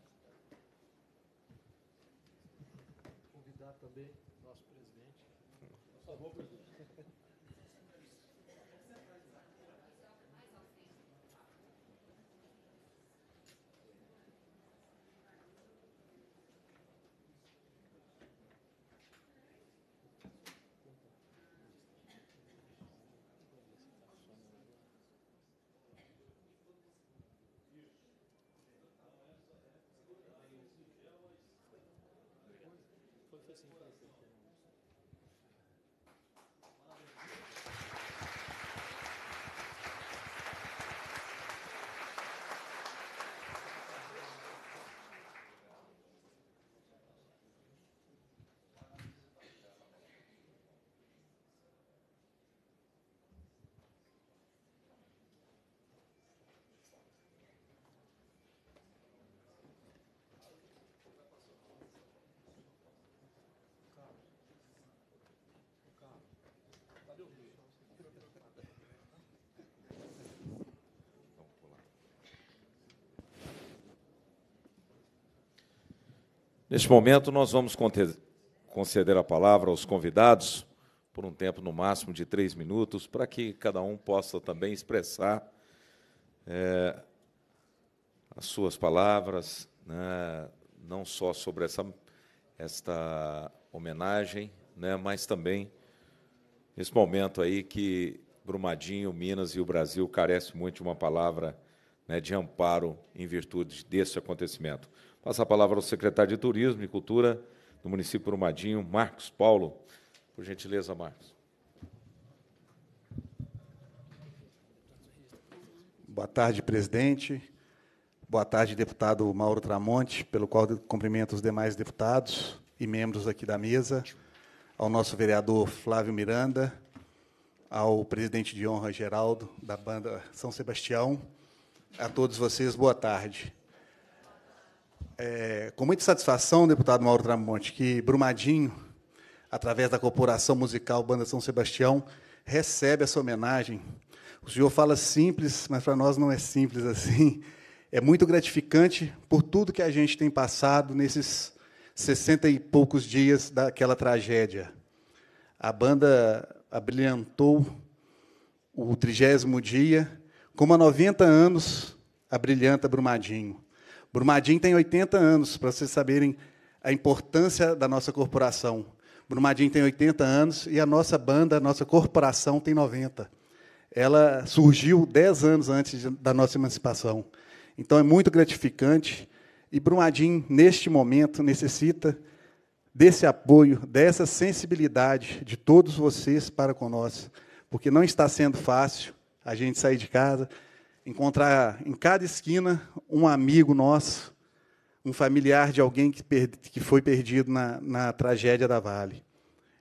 Neste momento, nós vamos conceder a palavra aos convidados por um tempo no máximo de três minutos, para que cada um possa também expressar é, as suas palavras, né, não só sobre essa, esta homenagem, né, mas também nesse momento aí que Brumadinho, Minas e o Brasil carecem muito de uma palavra né, de amparo em virtude desse acontecimento. Passa a palavra ao secretário de Turismo e Cultura do município Brumadinho, Marcos Paulo. Por gentileza, Marcos. Boa tarde, presidente. Boa tarde, deputado Mauro Tramonte, pelo qual cumprimento os demais deputados e membros aqui da mesa, ao nosso vereador Flávio Miranda, ao presidente de honra Geraldo da banda São Sebastião. A todos vocês, boa tarde. É, com muita satisfação, deputado Mauro Tramonte, que Brumadinho, através da Corporação Musical Banda São Sebastião, recebe essa homenagem. O senhor fala simples, mas para nós não é simples assim. É muito gratificante por tudo que a gente tem passado nesses 60 e poucos dias daquela tragédia. A banda abrilhantou o trigésimo dia, como há 90 anos, abrilhanta Brumadinho. Brumadinho tem 80 anos, para vocês saberem a importância da nossa corporação. Brumadinho tem 80 anos e a nossa banda, a nossa corporação, tem 90. Ela surgiu 10 anos antes da nossa emancipação. Então é muito gratificante e Brumadinho, neste momento, necessita desse apoio, dessa sensibilidade de todos vocês para conosco, porque não está sendo fácil a gente sair de casa, encontrar em cada esquina um amigo nosso, um familiar de alguém que, que foi perdido na, na tragédia da Vale.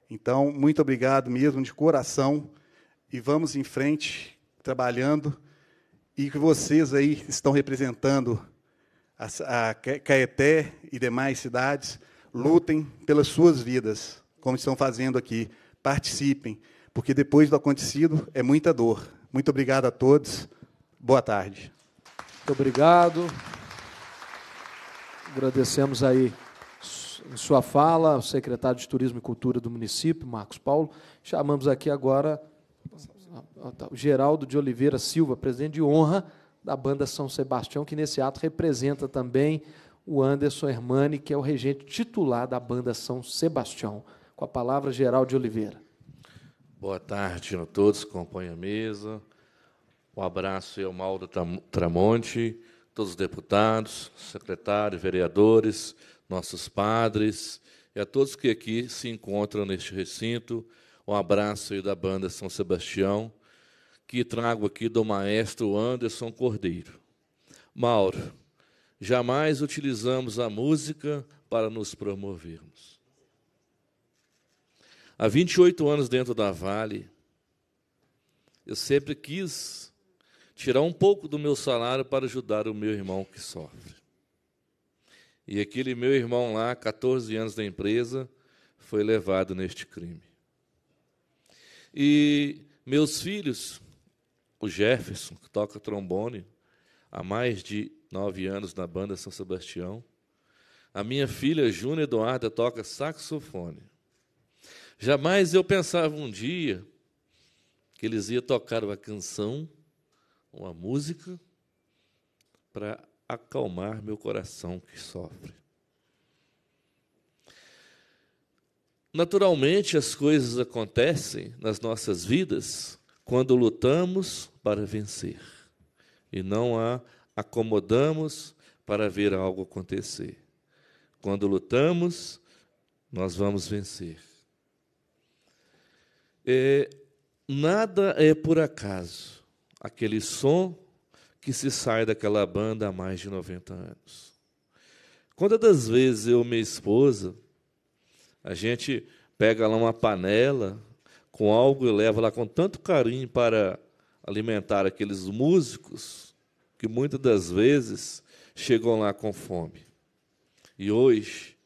Então, muito obrigado mesmo, de coração, e vamos em frente, trabalhando, e que vocês aí estão representando a, a Caeté e demais cidades, lutem pelas suas vidas, como estão fazendo aqui, participem, porque depois do acontecido é muita dor. Muito obrigado a todos. Boa tarde. Muito obrigado. Agradecemos aí em sua fala o secretário de Turismo e Cultura do município, Marcos Paulo. Chamamos aqui agora ah, ah, tá, o Geraldo de Oliveira Silva, presidente de honra da banda São Sebastião, que nesse ato representa também o Anderson Hermani, que é o regente titular da banda São Sebastião. Com a palavra, Geraldo de Oliveira. Boa tarde a todos acompanha a mesa, um abraço ao Mauro Tramonte, todos os deputados, secretários, vereadores, nossos padres e a todos que aqui se encontram neste recinto. Um abraço aí da banda São Sebastião, que trago aqui do maestro Anderson Cordeiro. Mauro, jamais utilizamos a música para nos promovermos. Há 28 anos dentro da Vale, eu sempre quis tirar um pouco do meu salário para ajudar o meu irmão que sofre. E aquele meu irmão lá, 14 anos da empresa, foi levado neste crime. E meus filhos, o Jefferson, que toca trombone há mais de nove anos na banda São Sebastião, a minha filha Júnior Eduarda toca saxofone. Jamais eu pensava um dia que eles iam tocar uma canção uma música para acalmar meu coração que sofre. Naturalmente, as coisas acontecem nas nossas vidas quando lutamos para vencer e não a acomodamos para ver algo acontecer. Quando lutamos, nós vamos vencer. É, nada é por acaso aquele som que se sai daquela banda há mais de 90 anos. Quantas das vezes eu e minha esposa, a gente pega lá uma panela com algo e leva lá com tanto carinho para alimentar aqueles músicos que muitas das vezes chegam lá com fome. E hoje,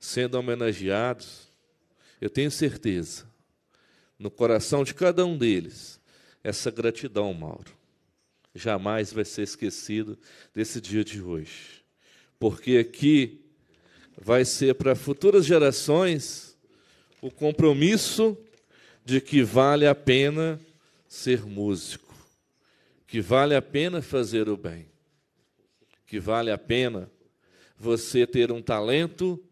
sendo homenageados, eu tenho certeza, no coração de cada um deles, essa gratidão, Mauro. Jamais vai ser esquecido desse dia de hoje. Porque aqui vai ser para futuras gerações o compromisso de que vale a pena ser músico, que vale a pena fazer o bem, que vale a pena você ter um talento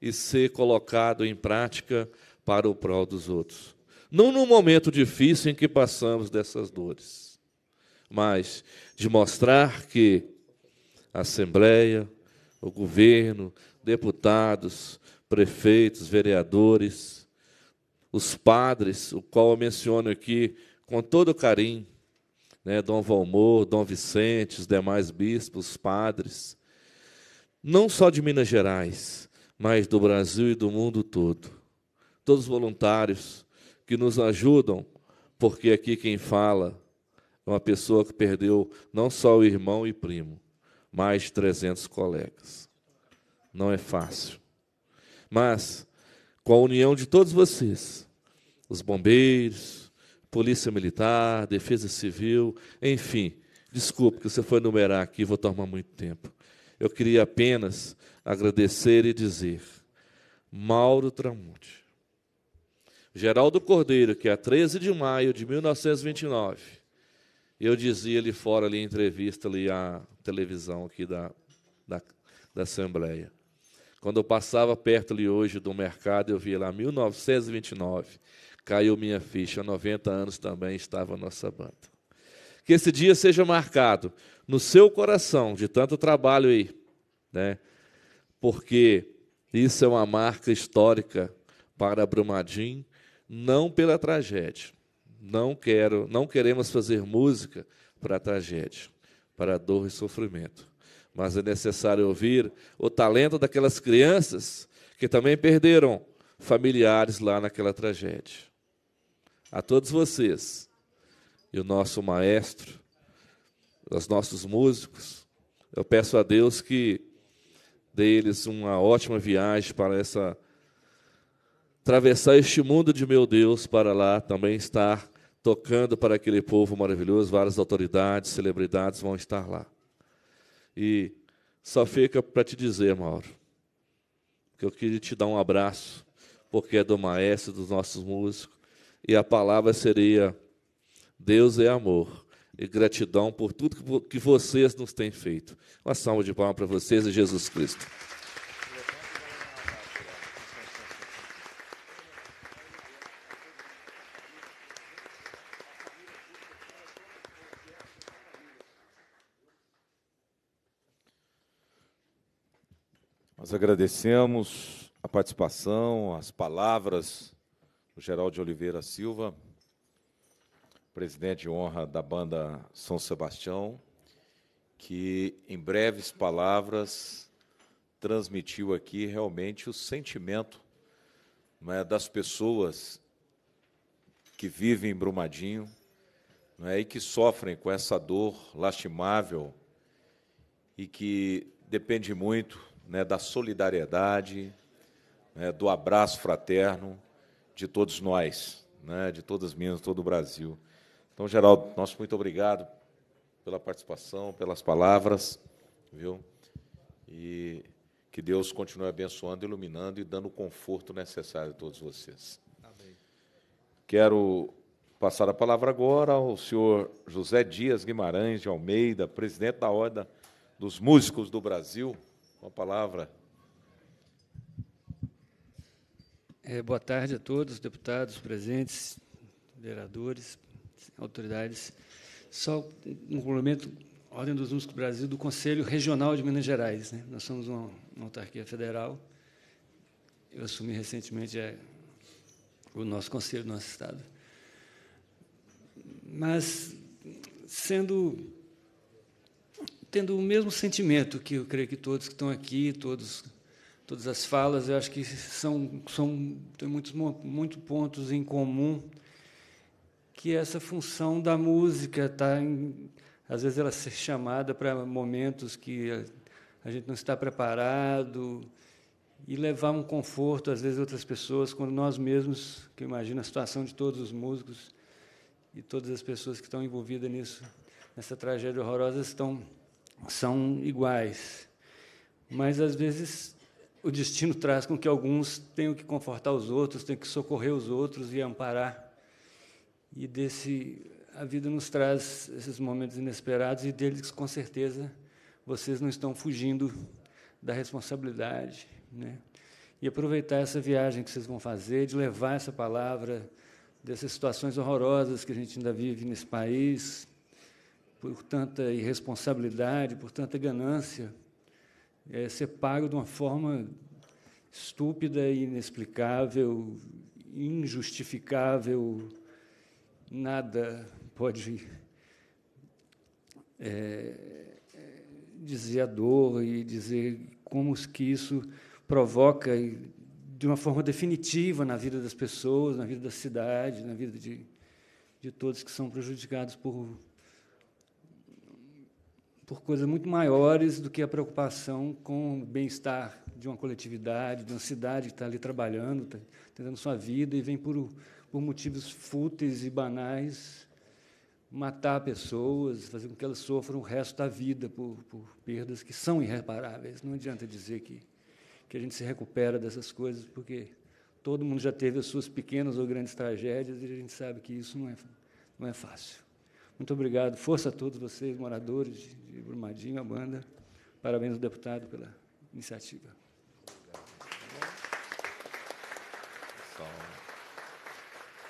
e ser colocado em prática para o prol dos outros não num momento difícil em que passamos dessas dores, mas de mostrar que a Assembleia, o governo, deputados, prefeitos, vereadores, os padres, o qual eu menciono aqui com todo carinho, né, Dom Valmor, Dom Vicente, os demais bispos, padres, não só de Minas Gerais, mas do Brasil e do mundo todo. Todos os voluntários, que nos ajudam, porque aqui quem fala é uma pessoa que perdeu não só o irmão e primo, mas 300 colegas. Não é fácil. Mas, com a união de todos vocês, os bombeiros, polícia militar, defesa civil, enfim, desculpe que você foi numerar aqui, vou tomar muito tempo. Eu queria apenas agradecer e dizer: Mauro Tramonte, Geraldo Cordeiro, que é 13 de maio de 1929, eu dizia ali fora, ali em entrevista, ali à televisão aqui da, da, da Assembleia. Quando eu passava perto ali hoje do mercado, eu via lá 1929, caiu minha ficha, 90 anos também estava a nossa banda. Que esse dia seja marcado no seu coração de tanto trabalho aí, né? Porque isso é uma marca histórica para Brumadinho não pela tragédia. Não quero, não queremos fazer música para a tragédia, para a dor e sofrimento. Mas é necessário ouvir o talento daquelas crianças que também perderam familiares lá naquela tragédia. A todos vocês, e o nosso maestro, os nossos músicos, eu peço a Deus que dê eles uma ótima viagem para essa atravessar este mundo de meu Deus para lá também estar tocando para aquele povo maravilhoso. Várias autoridades, celebridades vão estar lá. E só fica para te dizer, Mauro, que eu queria te dar um abraço, porque é do maestro, dos nossos músicos, e a palavra seria: Deus é amor. E gratidão por tudo que vocês nos têm feito. Uma salva de palmas para vocês e Jesus Cristo. Nós agradecemos a participação, as palavras do Geraldo de Oliveira Silva, presidente de honra da banda São Sebastião, que em breves palavras transmitiu aqui realmente o sentimento é, das pessoas que vivem em Brumadinho é, e que sofrem com essa dor lastimável e que depende muito né, da solidariedade, né, do abraço fraterno de todos nós, né, de todas minhas, todo o Brasil. Então, Geraldo, nosso muito obrigado pela participação, pelas palavras, viu? E que Deus continue abençoando, iluminando e dando o conforto necessário a todos vocês. Amém. Quero passar a palavra agora ao senhor José Dias Guimarães de Almeida, presidente da Ordem dos Músicos do Brasil com a palavra. É, boa tarde a todos, deputados presentes, vereadores, autoridades. Só um regulamento, Ordem dos Músicos do Brasil, do Conselho Regional de Minas Gerais. Né? Nós somos uma, uma autarquia federal. Eu assumi recentemente é, o nosso conselho do nosso estado. Mas, sendo tendo o mesmo sentimento que eu creio que todos que estão aqui, todos, todas as falas, eu acho que são, são tem muitos muito pontos em comum que é essa função da música está às vezes ela ser chamada para momentos que a, a gente não está preparado e levar um conforto às vezes a outras pessoas quando nós mesmos que eu imagino a situação de todos os músicos e todas as pessoas que estão envolvidas nisso nessa tragédia horrorosa estão são iguais. Mas às vezes o destino traz com que alguns tenham que confortar os outros, tenham que socorrer os outros e amparar. E desse a vida nos traz esses momentos inesperados e deles com certeza vocês não estão fugindo da responsabilidade, né? E aproveitar essa viagem que vocês vão fazer, de levar essa palavra dessas situações horrorosas que a gente ainda vive nesse país, por tanta irresponsabilidade, por tanta ganância, é ser pago de uma forma estúpida, inexplicável, injustificável. Nada pode é, dizer a dor e dizer como que isso provoca de uma forma definitiva na vida das pessoas, na vida da cidade, na vida de, de todos que são prejudicados por, por coisas muito maiores do que a preocupação com o bem-estar de uma coletividade, de uma cidade que está ali trabalhando, está tentando sua vida e vem por, por motivos fúteis e banais matar pessoas, fazer com que elas sofram o resto da vida por, por perdas que são irreparáveis. Não adianta dizer que, que a gente se recupera dessas coisas, porque todo mundo já teve as suas pequenas ou grandes tragédias e a gente sabe que isso não é, não é fácil. Muito obrigado. Força a todos vocês, moradores de Brumadinho, a banda. Parabéns ao deputado pela iniciativa.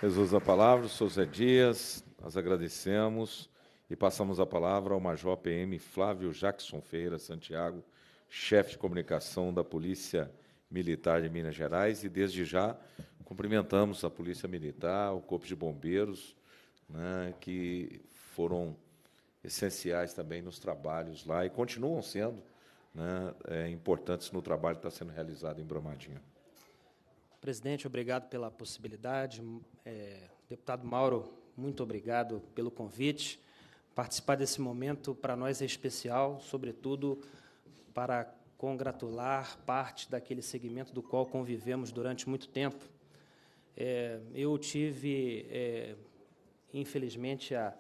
Jesus a palavra, Souza Dias, nós agradecemos e passamos a palavra ao Major PM Flávio Jackson Ferreira Santiago, chefe de comunicação da Polícia Militar de Minas Gerais, e desde já cumprimentamos a Polícia Militar, o Corpo de Bombeiros, né, que foram essenciais também nos trabalhos lá e continuam sendo né, é, importantes no trabalho que está sendo realizado em Brumadinho. Presidente, obrigado pela possibilidade. É, deputado Mauro, muito obrigado pelo convite. Participar desse momento para nós é especial, sobretudo para congratular parte daquele segmento do qual convivemos durante muito tempo. É, eu tive, é, infelizmente, a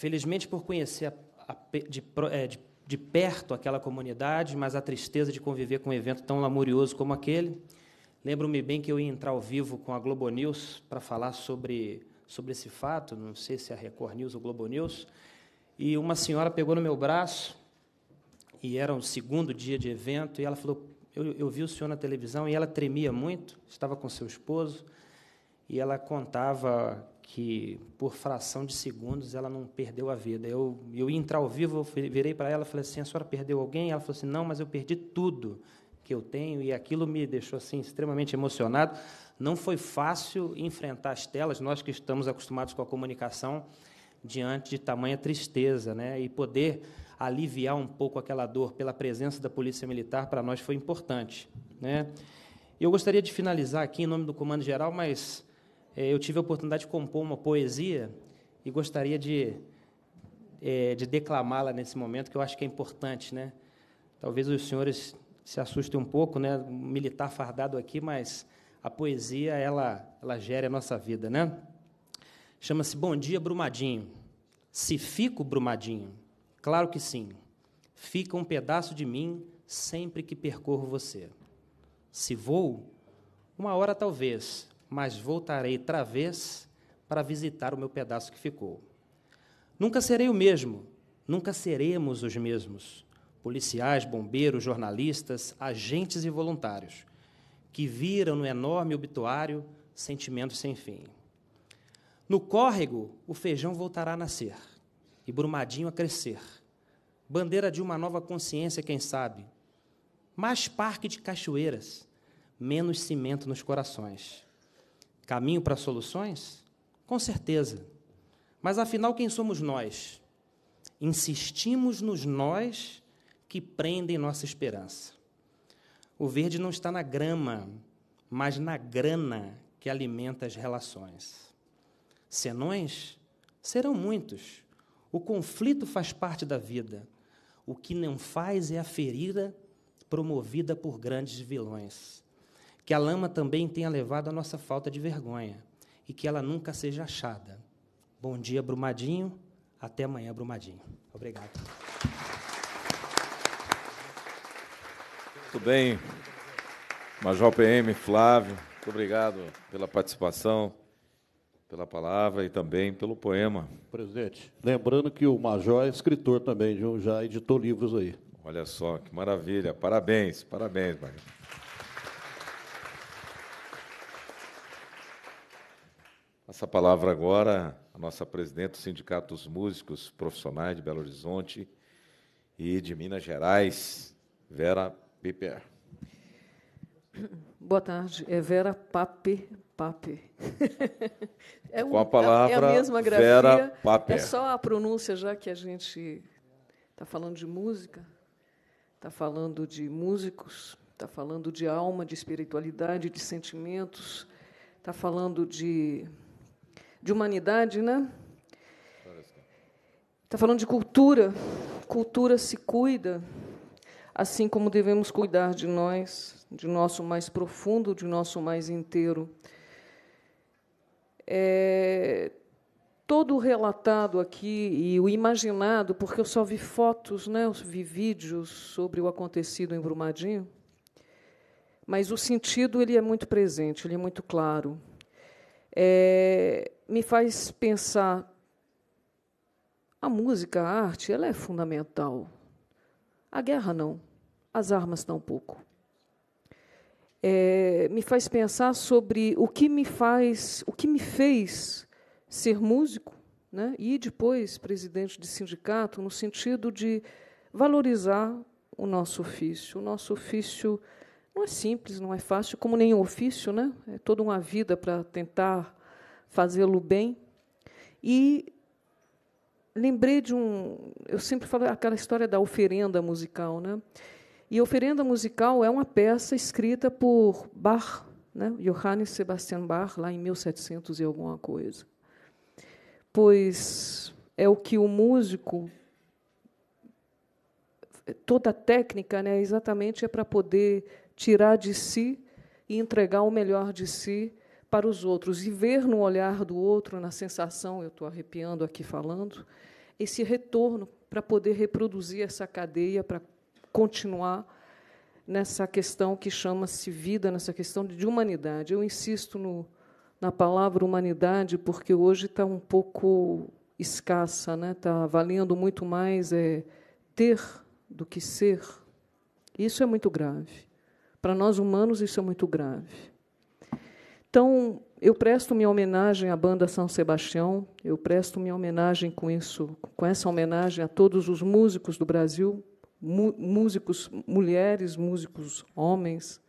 Felizmente, por conhecer a, a, de, é, de, de perto aquela comunidade, mas a tristeza de conviver com um evento tão lamurioso como aquele. Lembro-me bem que eu ia entrar ao vivo com a Globo News para falar sobre, sobre esse fato, não sei se é a Record News ou Globo News, e uma senhora pegou no meu braço, e era o segundo dia de evento, e ela falou: eu, eu vi o senhor na televisão, e ela tremia muito, estava com seu esposo, e ela contava que por fração de segundos ela não perdeu a vida. Eu, eu ia entrar ao vivo, eu virei para ela e falei assim: a senhora perdeu alguém? Ela falou assim: não, mas eu perdi tudo que eu tenho, e aquilo me deixou assim extremamente emocionado. Não foi fácil enfrentar as telas, nós que estamos acostumados com a comunicação, diante de tamanha tristeza, né? E poder aliviar um pouco aquela dor pela presença da Polícia Militar para nós foi importante, né? Eu gostaria de finalizar aqui em nome do Comando Geral, mas é, eu tive a oportunidade de compor uma poesia e gostaria de, é, de declamá-la nesse momento, que eu acho que é importante. Né? Talvez os senhores se assustem um pouco, né? militar fardado aqui, mas a poesia ela, ela gera a nossa vida. Né? Chama-se Bom Dia Brumadinho. Se fico Brumadinho, claro que sim. Fica um pedaço de mim sempre que percorro você. Se vou, uma hora talvez, mas voltarei outra vez para visitar o meu pedaço que ficou. Nunca serei o mesmo, nunca seremos os mesmos. Policiais, bombeiros, jornalistas, agentes e voluntários, que viram no enorme obituário sentimentos sem fim. No córrego, o feijão voltará a nascer e Brumadinho a crescer. Bandeira de uma nova consciência, quem sabe. Mais parque de cachoeiras, menos cimento nos corações caminho para soluções? Com certeza. Mas afinal, quem somos nós? Insistimos nos nós que prendem nossa esperança. O verde não está na grama, mas na grana que alimenta as relações. Senões serão muitos. O conflito faz parte da vida. O que não faz é a ferida promovida por grandes vilões que a lama também tenha levado a nossa falta de vergonha e que ela nunca seja achada. Bom dia, Brumadinho. Até amanhã, Brumadinho. Obrigado. Muito bem. Major PM Flávio, muito obrigado pela participação, pela palavra e também pelo poema. Presidente, lembrando que o Major é escritor também, já editou livros aí. Olha só, que maravilha. Parabéns, parabéns, Major. Passa a palavra agora à nossa presidente do Sindicato dos Músicos Profissionais de Belo Horizonte e de Minas Gerais, Vera Piper. Boa tarde, é Vera Pape, Pape. É um, Com é a palavra é a mesma grafia, Vera Pape. É só a pronúncia, já que a gente está falando de música, está falando de músicos, está falando de alma, de espiritualidade, de sentimentos, está falando de de humanidade, né? Está falando de cultura. Cultura se cuida, assim como devemos cuidar de nós, de nosso mais profundo, de nosso mais inteiro. É, todo o relatado aqui e o imaginado, porque eu só vi fotos, né, eu vi vídeos sobre o acontecido em Brumadinho, mas o sentido ele é muito presente, ele é muito claro. É, me faz pensar. A música, a arte, ela é fundamental. A guerra não, as armas tampouco. É, me faz pensar sobre o que me faz, o que me fez ser músico, né? E depois presidente de sindicato, no sentido de valorizar o nosso ofício. O nosso ofício não é simples, não é fácil, como nenhum ofício, né? É toda uma vida para tentar fazê-lo bem. E lembrei de um. Eu sempre falo aquela história da oferenda musical. Né? E a oferenda musical é uma peça escrita por Bach, né? Johannes Sebastian Bach, lá em 1700 e alguma coisa. Pois é o que o músico. Toda a técnica né, exatamente é para poder tirar de si e entregar o melhor de si para os outros e ver no olhar do outro, na sensação, eu estou arrepiando aqui falando, esse retorno para poder reproduzir essa cadeia, para continuar nessa questão que chama-se vida, nessa questão de humanidade. Eu insisto no, na palavra humanidade porque hoje está um pouco escassa, né? Está valendo muito mais é ter do que ser. Isso é muito grave. Para nós humanos isso é muito grave. Então, eu presto minha homenagem à banda São Sebastião, eu presto minha homenagem com isso, com essa homenagem a todos os músicos do Brasil, músicos mulheres, músicos homens.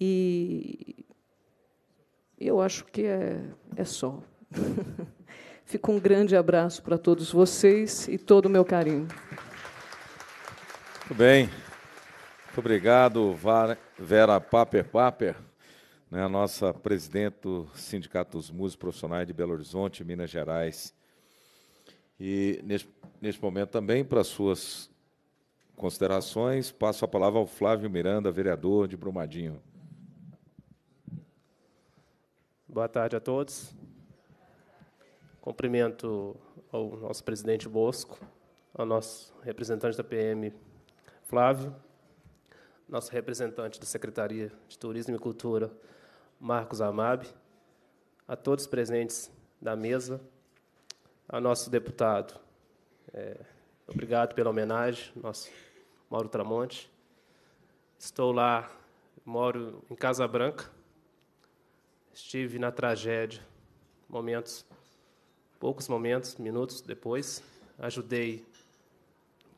E eu acho que é, é só. Fico um grande abraço para todos vocês e todo o meu carinho. Muito bem. Muito obrigado, Vera Paper Paper né, a nossa presidente do Sindicato dos Músicos Profissionais de Belo Horizonte, Minas Gerais. E, neste, neste momento, também, para suas considerações, passo a palavra ao Flávio Miranda, vereador de Brumadinho. Boa tarde a todos. Cumprimento ao nosso presidente Bosco, ao nosso representante da PM, Flávio, nosso representante da Secretaria de Turismo e Cultura, Marcos Amab, a todos presentes da mesa, a nosso deputado, é, obrigado pela homenagem, nosso Mauro Tramonte. Estou lá, moro em Casa Branca, estive na tragédia, momentos, poucos momentos, minutos depois, ajudei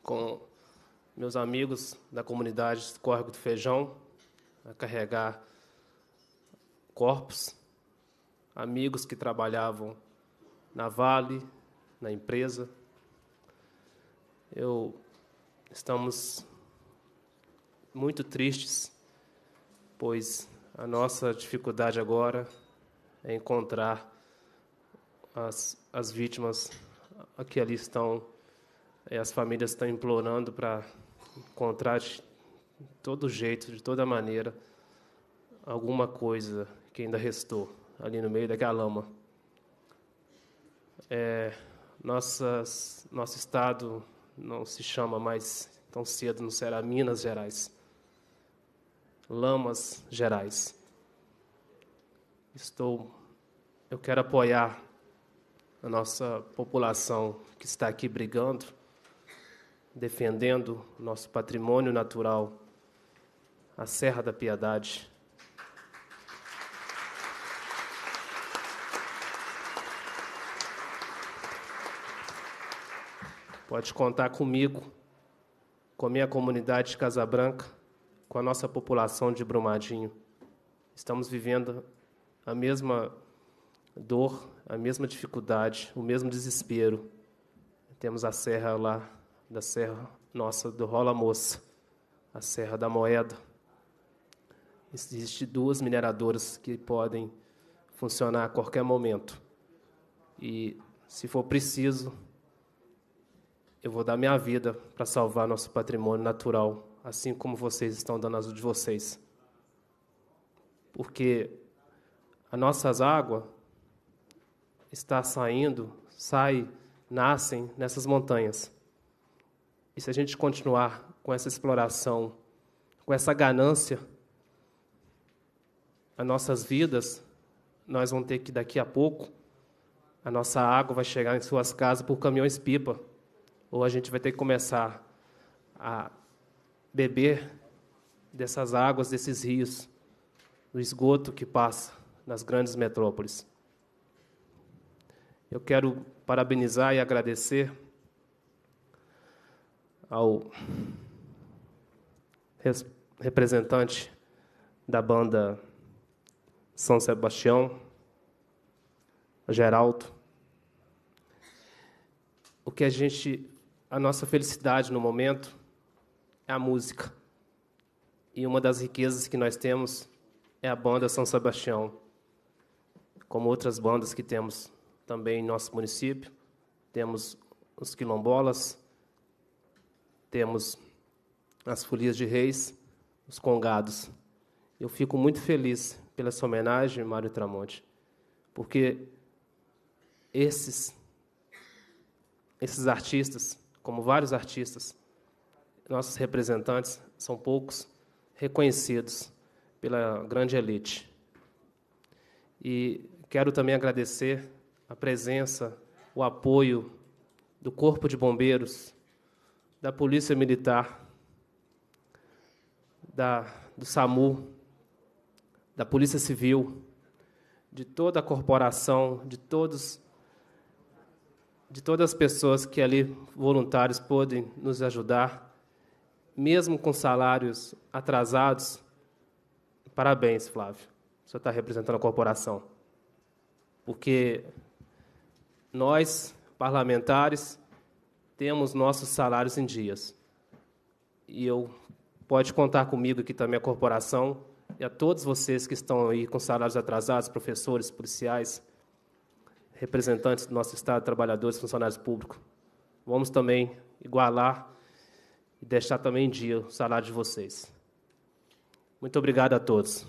com meus amigos da comunidade Córrego do Feijão a carregar corpos, amigos que trabalhavam na Vale, na empresa. Eu estamos muito tristes, pois a nossa dificuldade agora é encontrar as, as vítimas que ali estão, as famílias estão implorando para encontrar de todo jeito, de toda maneira, alguma coisa que ainda restou ali no meio daquela lama. É, nossas, nosso estado não se chama mais tão cedo, não será Minas Gerais. Lamas Gerais. Estou, eu quero apoiar a nossa população que está aqui brigando, defendendo nosso patrimônio natural, a Serra da Piedade, Pode contar comigo, com a minha comunidade de Casa Branca, com a nossa população de Brumadinho. Estamos vivendo a mesma dor, a mesma dificuldade, o mesmo desespero. Temos a serra lá, da serra nossa do Rola Moça, a Serra da Moeda. Existem duas mineradoras que podem funcionar a qualquer momento. E, se for preciso, eu vou dar minha vida para salvar nosso patrimônio natural, assim como vocês estão dando as de vocês. Porque as nossas águas está saindo, sai, nascem nessas montanhas. E se a gente continuar com essa exploração, com essa ganância, as nossas vidas, nós vamos ter que daqui a pouco a nossa água vai chegar em suas casas por caminhões pipa ou a gente vai ter que começar a beber dessas águas, desses rios, do esgoto que passa nas grandes metrópoles. Eu quero parabenizar e agradecer ao representante da banda São Sebastião, Geraldo. O que a gente a nossa felicidade no momento é a música. E uma das riquezas que nós temos é a banda São Sebastião, como outras bandas que temos também em nosso município. Temos os quilombolas, temos as folias de reis, os congados. Eu fico muito feliz pela sua homenagem, Mário Tramonte, porque esses esses artistas como vários artistas, nossos representantes são poucos reconhecidos pela grande elite. E quero também agradecer a presença, o apoio do Corpo de Bombeiros, da Polícia Militar, da, do SAMU, da Polícia Civil, de toda a corporação, de todos de todas as pessoas que ali voluntários podem nos ajudar, mesmo com salários atrasados. Parabéns, Flávio. Você está representando a corporação. Porque nós, parlamentares, temos nossos salários em dias. E eu pode contar comigo aqui também a corporação e a todos vocês que estão aí com salários atrasados, professores, policiais, representantes do nosso Estado, trabalhadores, funcionários públicos. Vamos também igualar e deixar também em dia o salário de vocês. Muito obrigado a todos.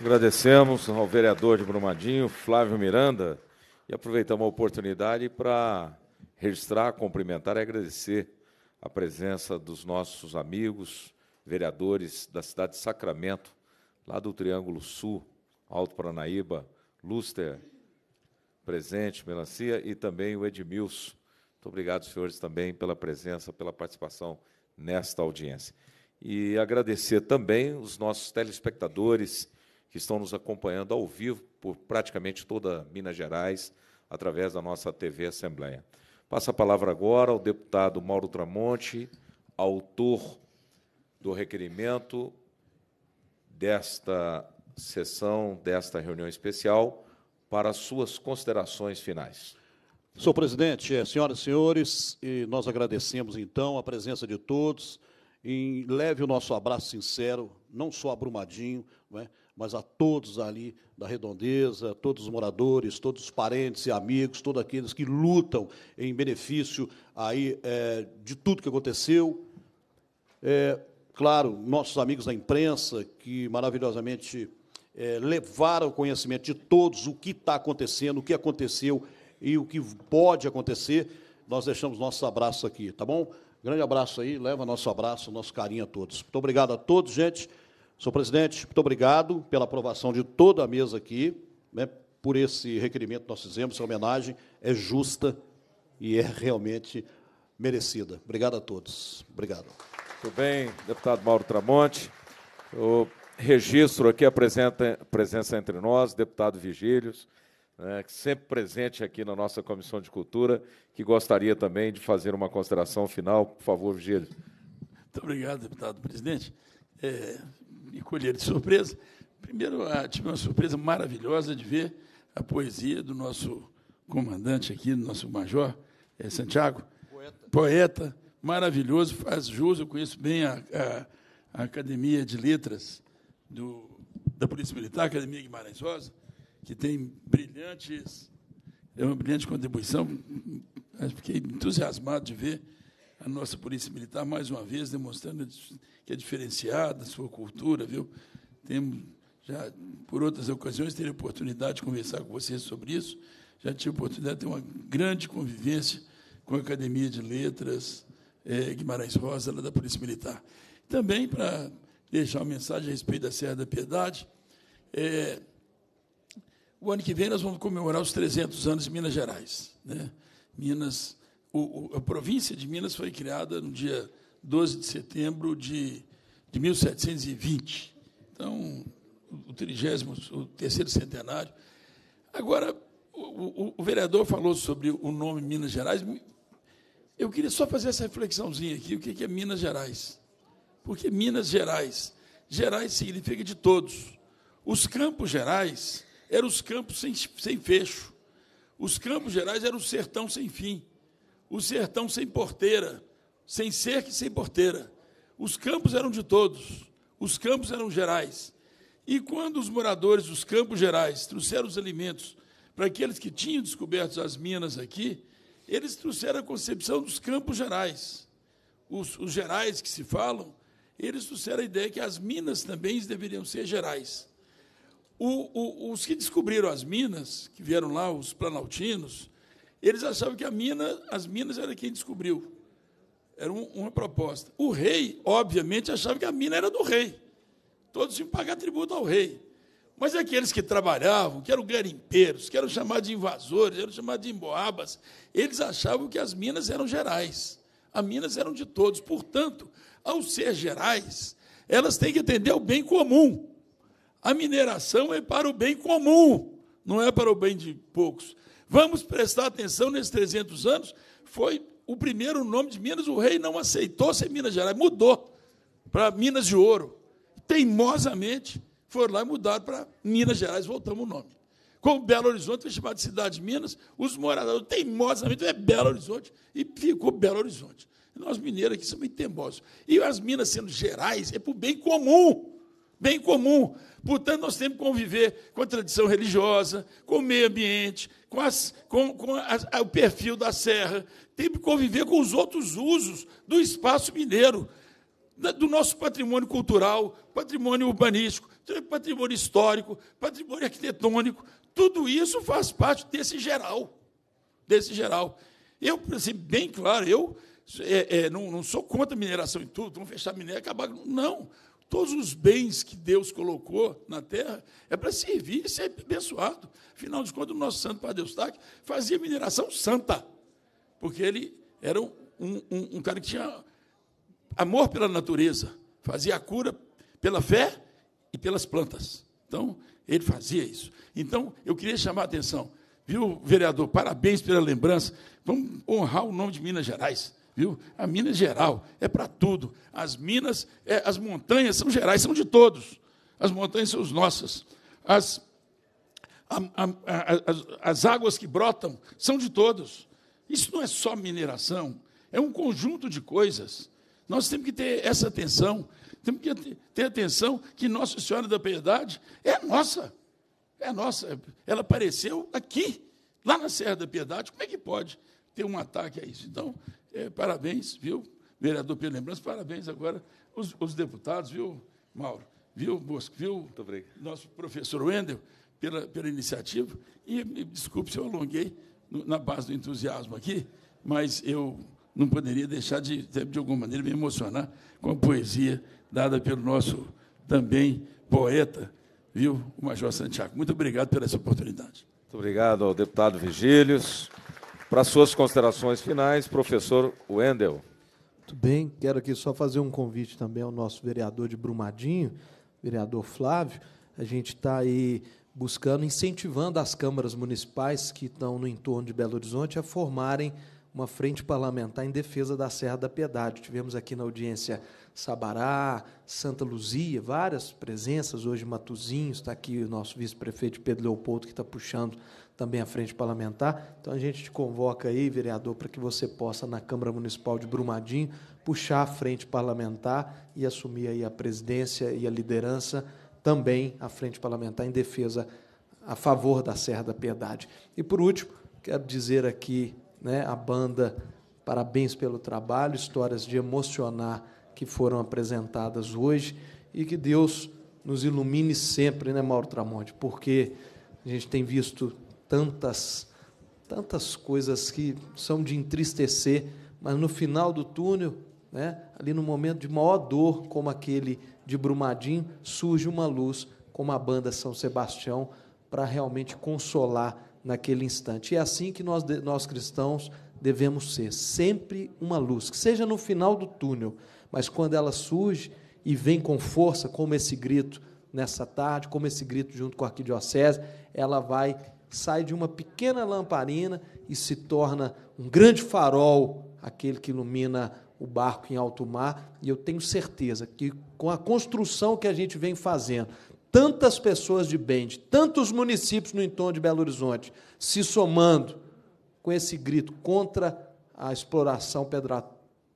Agradecemos ao vereador de Brumadinho, Flávio Miranda, e aproveitamos a oportunidade para registrar, cumprimentar e agradecer a presença dos nossos amigos, vereadores da cidade de Sacramento, lá do Triângulo Sul, Alto Paranaíba, Luster, presente, Melancia, e também o Edmilson. Muito obrigado, senhores, também pela presença, pela participação nesta audiência. E agradecer também os nossos telespectadores que estão nos acompanhando ao vivo por praticamente toda Minas Gerais, através da nossa TV Assembleia. Passa a palavra agora ao deputado Mauro Tramonte, autor do requerimento desta sessão desta reunião especial para suas considerações finais. Senhor presidente, eh, senhoras e senhores, e nós agradecemos então a presença de todos. E leve o nosso abraço sincero, não só a Brumadinho, é? mas a todos ali da Redondeza, todos os moradores, todos os parentes e amigos, todos aqueles que lutam em benefício aí, é, de tudo que aconteceu. É, claro, nossos amigos da imprensa, que maravilhosamente é, levar ao conhecimento de todos o que está acontecendo, o que aconteceu e o que pode acontecer, nós deixamos nosso abraço aqui, tá bom? Grande abraço aí, leva nosso abraço, nosso carinho a todos. Muito obrigado a todos, gente. Senhor presidente, muito obrigado pela aprovação de toda a mesa aqui, né, por esse requerimento que nós fizemos, essa homenagem é justa e é realmente merecida. Obrigado a todos. Obrigado. Muito bem, deputado Mauro Tramonte. O registro aqui a presença, presença entre nós, deputado Vigílios, né, sempre presente aqui na nossa Comissão de Cultura, que gostaria também de fazer uma consideração final. Por favor, Vigílios. Muito obrigado, deputado presidente. É, me colher de surpresa. Primeiro, ah, tive uma surpresa maravilhosa de ver a poesia do nosso comandante aqui, do nosso major, é, Santiago. Poeta. Poeta, maravilhoso, faz jus, eu conheço bem a, a, a Academia de Letras do, da Polícia Militar, Academia Guimarães Rosa, que tem brilhantes, é uma brilhante contribuição. Fiquei entusiasmado de ver a nossa Polícia Militar, mais uma vez, demonstrando que é diferenciada, sua cultura, viu? Temos, já, por outras ocasiões, tive oportunidade de conversar com vocês sobre isso. Já tive oportunidade de ter uma grande convivência com a Academia de Letras é, Guimarães Rosa, lá da Polícia Militar. Também para deixar uma mensagem a respeito da Serra da Piedade. É, o ano que vem nós vamos comemorar os 300 anos de Minas Gerais. Né? Minas, o, o, a província de Minas foi criada no dia 12 de setembro de, de 1720. Então, o, trigésimo, o terceiro centenário. Agora, o, o, vereador falou sobre o nome Minas Gerais. Eu queria só fazer essa reflexãozinha aqui, o que é Minas Gerais? porque Minas Gerais, Gerais significa de todos. Os Campos Gerais eram os campos sem, sem fecho. Os Campos Gerais eram o sertão sem fim, o sertão sem porteira, sem cerca e sem porteira. Os campos eram de todos, os campos eram gerais. E quando os moradores dos Campos Gerais trouxeram os alimentos para aqueles que tinham descoberto as minas aqui, eles trouxeram a concepção dos Campos Gerais. Os, os gerais que se falam eles trouxeram a ideia que as minas também deveriam ser gerais. O, o, os que descobriram as minas, que vieram lá, os planaltinos, eles achavam que mina, as minas era quem descobriu. Era um, uma proposta. O rei, obviamente, achava que a mina era do rei. Todos tinham que pagar tributo ao rei. Mas aqueles que trabalhavam, que eram garimpeiros, que eram chamados de invasores, eram chamados de emboabas, eles achavam que as minas eram gerais. As minas eram de todos. Portanto, ao ser gerais, elas têm que atender ao bem comum. A mineração é para o bem comum, não é para o bem de poucos. Vamos prestar atenção nesses 300 anos. Foi o primeiro nome de Minas, o rei não aceitou ser Minas Gerais, mudou para Minas de Ouro. Teimosamente foram lá e mudaram para Minas Gerais, voltamos o nome. Como Belo Horizonte foi chamado de Cidade de Minas, os moradores teimosamente é Belo Horizonte e ficou Belo Horizonte. Nós mineiros aqui somos teimosos. E as minas sendo gerais é para o bem comum. Bem comum. Portanto, nós temos que conviver com a tradição religiosa, com o meio ambiente, com, as, com, com as, o perfil da serra. Temos que conviver com os outros usos do espaço mineiro, do nosso patrimônio cultural, patrimônio urbanístico, patrimônio histórico, patrimônio arquitetônico. Tudo isso faz parte desse geral. Desse geral. Eu, assim, bem claro, eu é, é, não, não, sou contra mineração em tudo, vamos fechar minério e acabar. Não. Todos os bens que Deus colocou na terra é para servir e ser abençoado. Afinal de contas, o nosso santo Padre Eustáquio fazia mineração santa, porque ele era um, um, um cara que tinha amor pela natureza, fazia a cura pela fé e pelas plantas. Então, ele fazia isso. Então, eu queria chamar a atenção. Viu, vereador? Parabéns pela lembrança. Vamos honrar o nome de Minas Gerais viu? A mina é geral, é para tudo. As minas, é, as montanhas são gerais, são de todos. As montanhas são as nossas. As, a, a, a, as, as águas que brotam são de todos. Isso não é só mineração, é um conjunto de coisas. Nós temos que ter essa atenção, temos que ter atenção que Nossa Senhora da Piedade é nossa, é nossa. Ela apareceu aqui, lá na Serra da Piedade. Como é que pode ter um ataque a isso? Então, é, parabéns, viu? Vereador Pedro Lembrança, parabéns agora os, os deputados, viu, Mauro? Viu, Bosco? Viu, nosso professor Wendel, pela, pela iniciativa. E me desculpe se eu alonguei no, na base do entusiasmo aqui, mas eu não poderia deixar de, de alguma maneira, me emocionar com a poesia dada pelo nosso também poeta, viu, o Major Santiago. Muito obrigado pela essa oportunidade. Muito obrigado ao deputado Vigílios. Para suas considerações finais, professor Wendel. Muito bem, quero aqui só fazer um convite também ao nosso vereador de Brumadinho, vereador Flávio. A gente está aí buscando, incentivando as câmaras municipais que estão no entorno de Belo Horizonte a formarem uma frente parlamentar em defesa da Serra da Piedade. Tivemos aqui na audiência Sabará, Santa Luzia, várias presenças. Hoje, Matuzinhos, está aqui o nosso vice-prefeito Pedro Leopoldo, que está puxando também à frente parlamentar. Então a gente te convoca aí, vereador, para que você possa, na Câmara Municipal de Brumadinho, puxar a frente parlamentar e assumir aí a presidência e a liderança também à frente parlamentar em defesa a favor da Serra da Piedade. E por último, quero dizer aqui, né, a banda parabéns pelo trabalho, histórias de emocionar que foram apresentadas hoje e que Deus nos ilumine sempre, né, Mauro Tramonte? Porque a gente tem visto tantas, tantas coisas que são de entristecer, mas no final do túnel, né, ali no momento de maior dor, como aquele de Brumadinho, surge uma luz, como a banda São Sebastião, para realmente consolar naquele instante. E é assim que nós, nós cristãos devemos ser, sempre uma luz, que seja no final do túnel, mas quando ela surge e vem com força, como esse grito nessa tarde, como esse grito junto com a arquidiocese, ela vai sai de uma pequena lamparina e se torna um grande farol, aquele que ilumina o barco em alto mar. E eu tenho certeza que com a construção que a gente vem fazendo, tantas pessoas de bem, de tantos municípios no entorno de Belo Horizonte, se somando com esse grito contra a exploração pedra,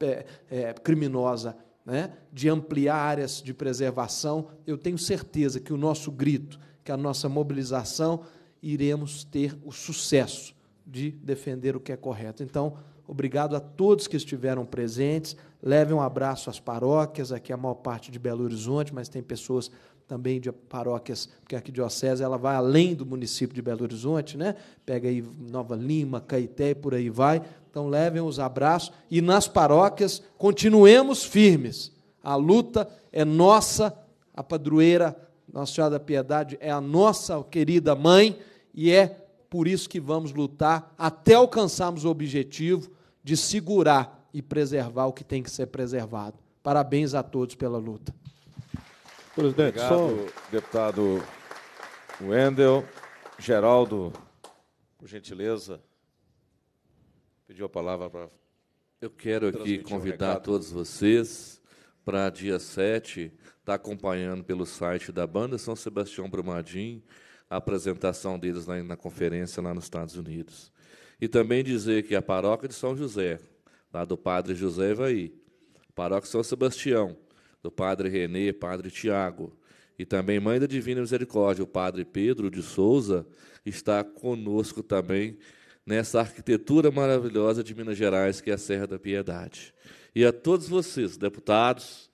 é, é, criminosa, né? de ampliar áreas de preservação, eu tenho certeza que o nosso grito, que a nossa mobilização iremos ter o sucesso de defender o que é correto. Então, obrigado a todos que estiveram presentes. Leve um abraço às paróquias, aqui é a maior parte de Belo Horizonte, mas tem pessoas também de paróquias, porque a arquidiocese ela vai além do município de Belo Horizonte, né? Pega aí Nova Lima, Caeté e por aí vai. Então levem os abraços e nas paróquias continuemos firmes. A luta é nossa, a padroeira nossa Senhora da Piedade é a nossa querida mãe e é por isso que vamos lutar até alcançarmos o objetivo de segurar e preservar o que tem que ser preservado. Parabéns a todos pela luta. Presidente, Obrigado, só... deputado Wendel. Geraldo, por gentileza, pediu a palavra para. Eu quero aqui convidar um todos vocês para dia 7 está acompanhando pelo site da banda São Sebastião Brumadinho a apresentação deles na, na conferência lá nos Estados Unidos. E também dizer que a paróquia de São José, lá do Padre José Vai, paróquia São Sebastião, do Padre Renê, Padre Tiago, e também Mãe da Divina Misericórdia, o Padre Pedro de Souza, está conosco também nessa arquitetura maravilhosa de Minas Gerais, que é a Serra da Piedade. E a todos vocês, deputados,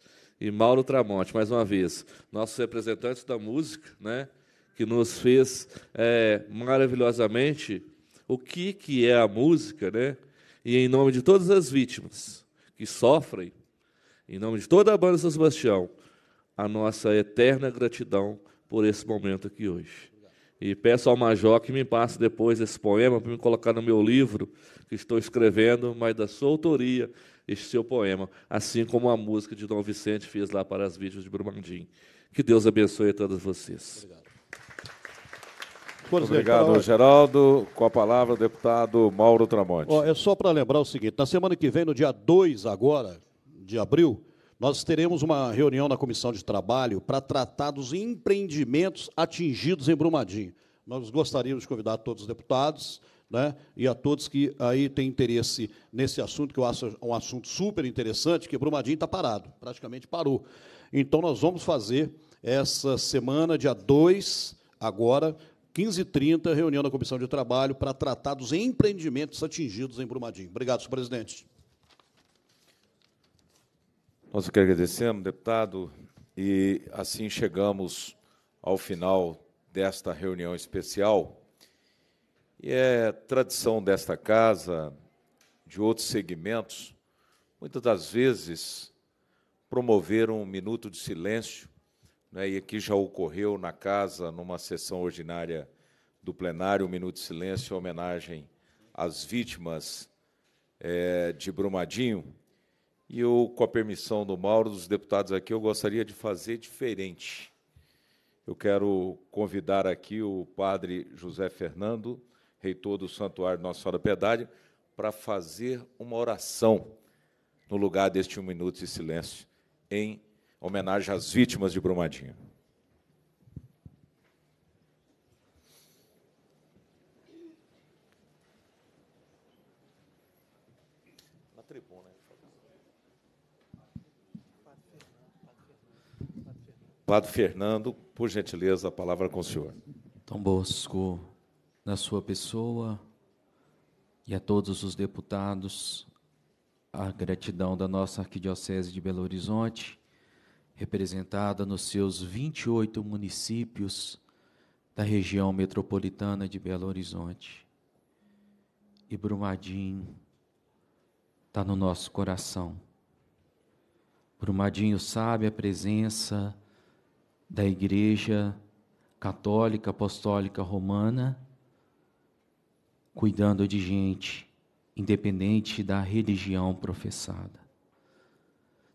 e Mauro Tramonte, mais uma vez, nossos representantes da música, né, que nos fez é, maravilhosamente o que, que é a música, né, e em nome de todas as vítimas que sofrem, em nome de toda a banda São Sebastião, a nossa eterna gratidão por esse momento aqui hoje. E peço ao Major que me passe depois esse poema para me colocar no meu livro que estou escrevendo, mas da sua autoria, este seu poema, assim como a música de Dom Vicente fez lá para as vídeos de Brumandim. Que Deus abençoe a todos vocês. Obrigado. É, obrigado, então, Geraldo. Com a palavra, o deputado Mauro Tramonte. Ó, é só para lembrar o seguinte: na semana que vem, no dia 2 agora, de abril, nós teremos uma reunião na Comissão de Trabalho para tratar dos empreendimentos atingidos em Brumadinho. Nós gostaríamos de convidar todos os deputados, né? e a todos que aí têm interesse nesse assunto, que eu acho um assunto super interessante, que Brumadinho está parado, praticamente parou. Então, nós vamos fazer essa semana, dia 2, agora, 15h30, reunião da Comissão de Trabalho para tratar dos empreendimentos atingidos em Brumadinho. Obrigado, senhor presidente. Nós que agradecemos, deputado, e assim chegamos ao final desta reunião especial. E é tradição desta casa, de outros segmentos, muitas das vezes promover um minuto de silêncio, né, e aqui já ocorreu na casa, numa sessão ordinária do plenário, um minuto de silêncio em homenagem às vítimas é, de Brumadinho. E eu, com a permissão do Mauro, dos deputados aqui, eu gostaria de fazer diferente. Eu quero convidar aqui o padre José Fernando reitor do Santuário Nossa Senhora da Piedade, para fazer uma oração no lugar deste um minuto de silêncio, em homenagem às vítimas de Brumadinho. Padre Fernando, por gentileza, a palavra é com o senhor. Tom Bosco, na sua pessoa e a todos os deputados a gratidão da nossa Arquidiocese de Belo Horizonte, representada nos seus 28 municípios da região metropolitana de Belo Horizonte. E Brumadinho está no nosso coração. Brumadinho sabe a presença da Igreja Católica Apostólica Romana cuidando de gente, independente da religião professada.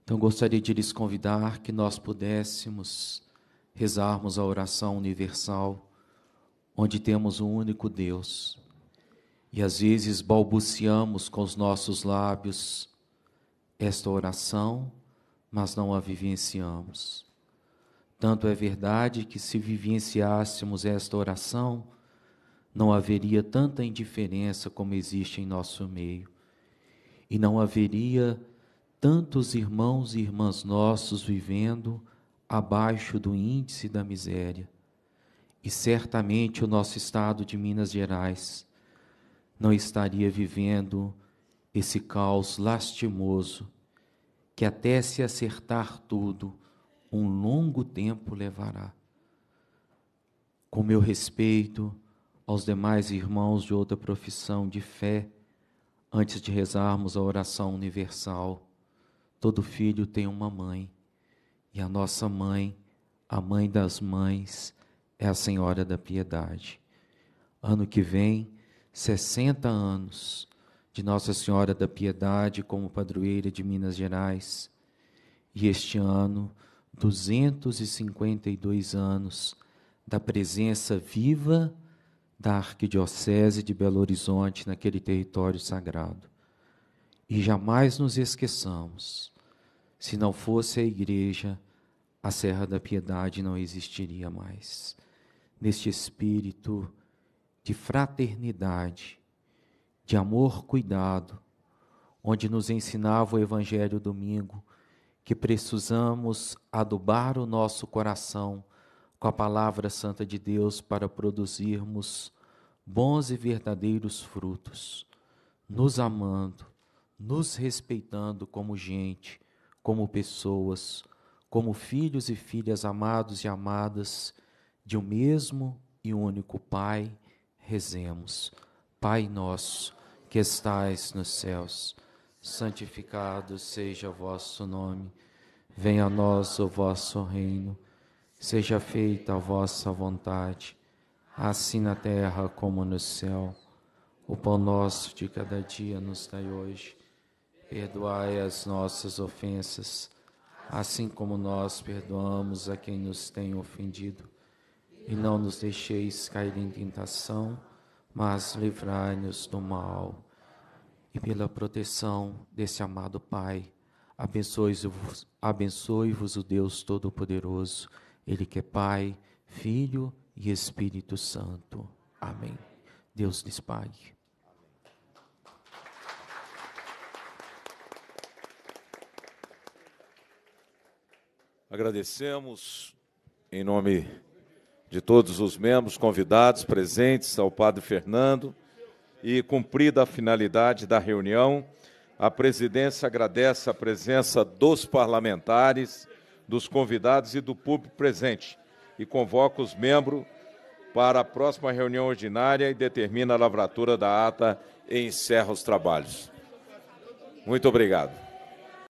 Então gostaria de lhes convidar que nós pudéssemos rezarmos a oração universal, onde temos um único Deus. E às vezes balbuciamos com os nossos lábios esta oração, mas não a vivenciamos. Tanto é verdade que se vivenciássemos esta oração, não haveria tanta indiferença como existe em nosso meio, e não haveria tantos irmãos e irmãs nossos vivendo abaixo do índice da miséria. E certamente o nosso estado de Minas Gerais não estaria vivendo esse caos lastimoso que até se acertar tudo um longo tempo levará. Com meu respeito, aos demais irmãos de outra profissão de fé, antes de rezarmos a oração universal. Todo filho tem uma mãe, e a nossa mãe, a mãe das mães, é a Senhora da Piedade. Ano que vem, 60 anos de Nossa Senhora da Piedade como padroeira de Minas Gerais, e este ano, 252 anos da presença viva e da Arquidiocese de Belo Horizonte naquele território sagrado. E jamais nos esqueçamos, se não fosse a igreja, a Serra da Piedade não existiria mais. Neste espírito de fraternidade, de amor, cuidado, onde nos ensinava o Evangelho domingo que precisamos adubar o nosso coração com a palavra santa de Deus para produzirmos bons e verdadeiros frutos, nos amando, nos respeitando como gente, como pessoas, como filhos e filhas amados e amadas de um mesmo e único Pai, rezemos. Pai nosso, que estais nos céus, santificado seja o vosso nome, venha a nós o vosso reino Seja feita a vossa vontade, assim na terra como no céu. O pão nosso de cada dia nos dai hoje. Perdoai as nossas ofensas, assim como nós perdoamos a quem nos tem ofendido. E não nos deixeis cair em tentação, mas livrai-nos do mal. E pela proteção desse amado Pai, abençoe-vos abençoe o Deus Todo-Poderoso. Ele que é Pai, Filho e Espírito Santo. Amém. Deus lhes pague. Agradecemos em nome de todos os membros convidados presentes ao Padre Fernando e cumprida a finalidade da reunião, a presidência agradece a presença dos parlamentares dos convidados e do público presente e convoca os membros para a próxima reunião ordinária e determina a lavratura da ata e encerra os trabalhos. Muito obrigado.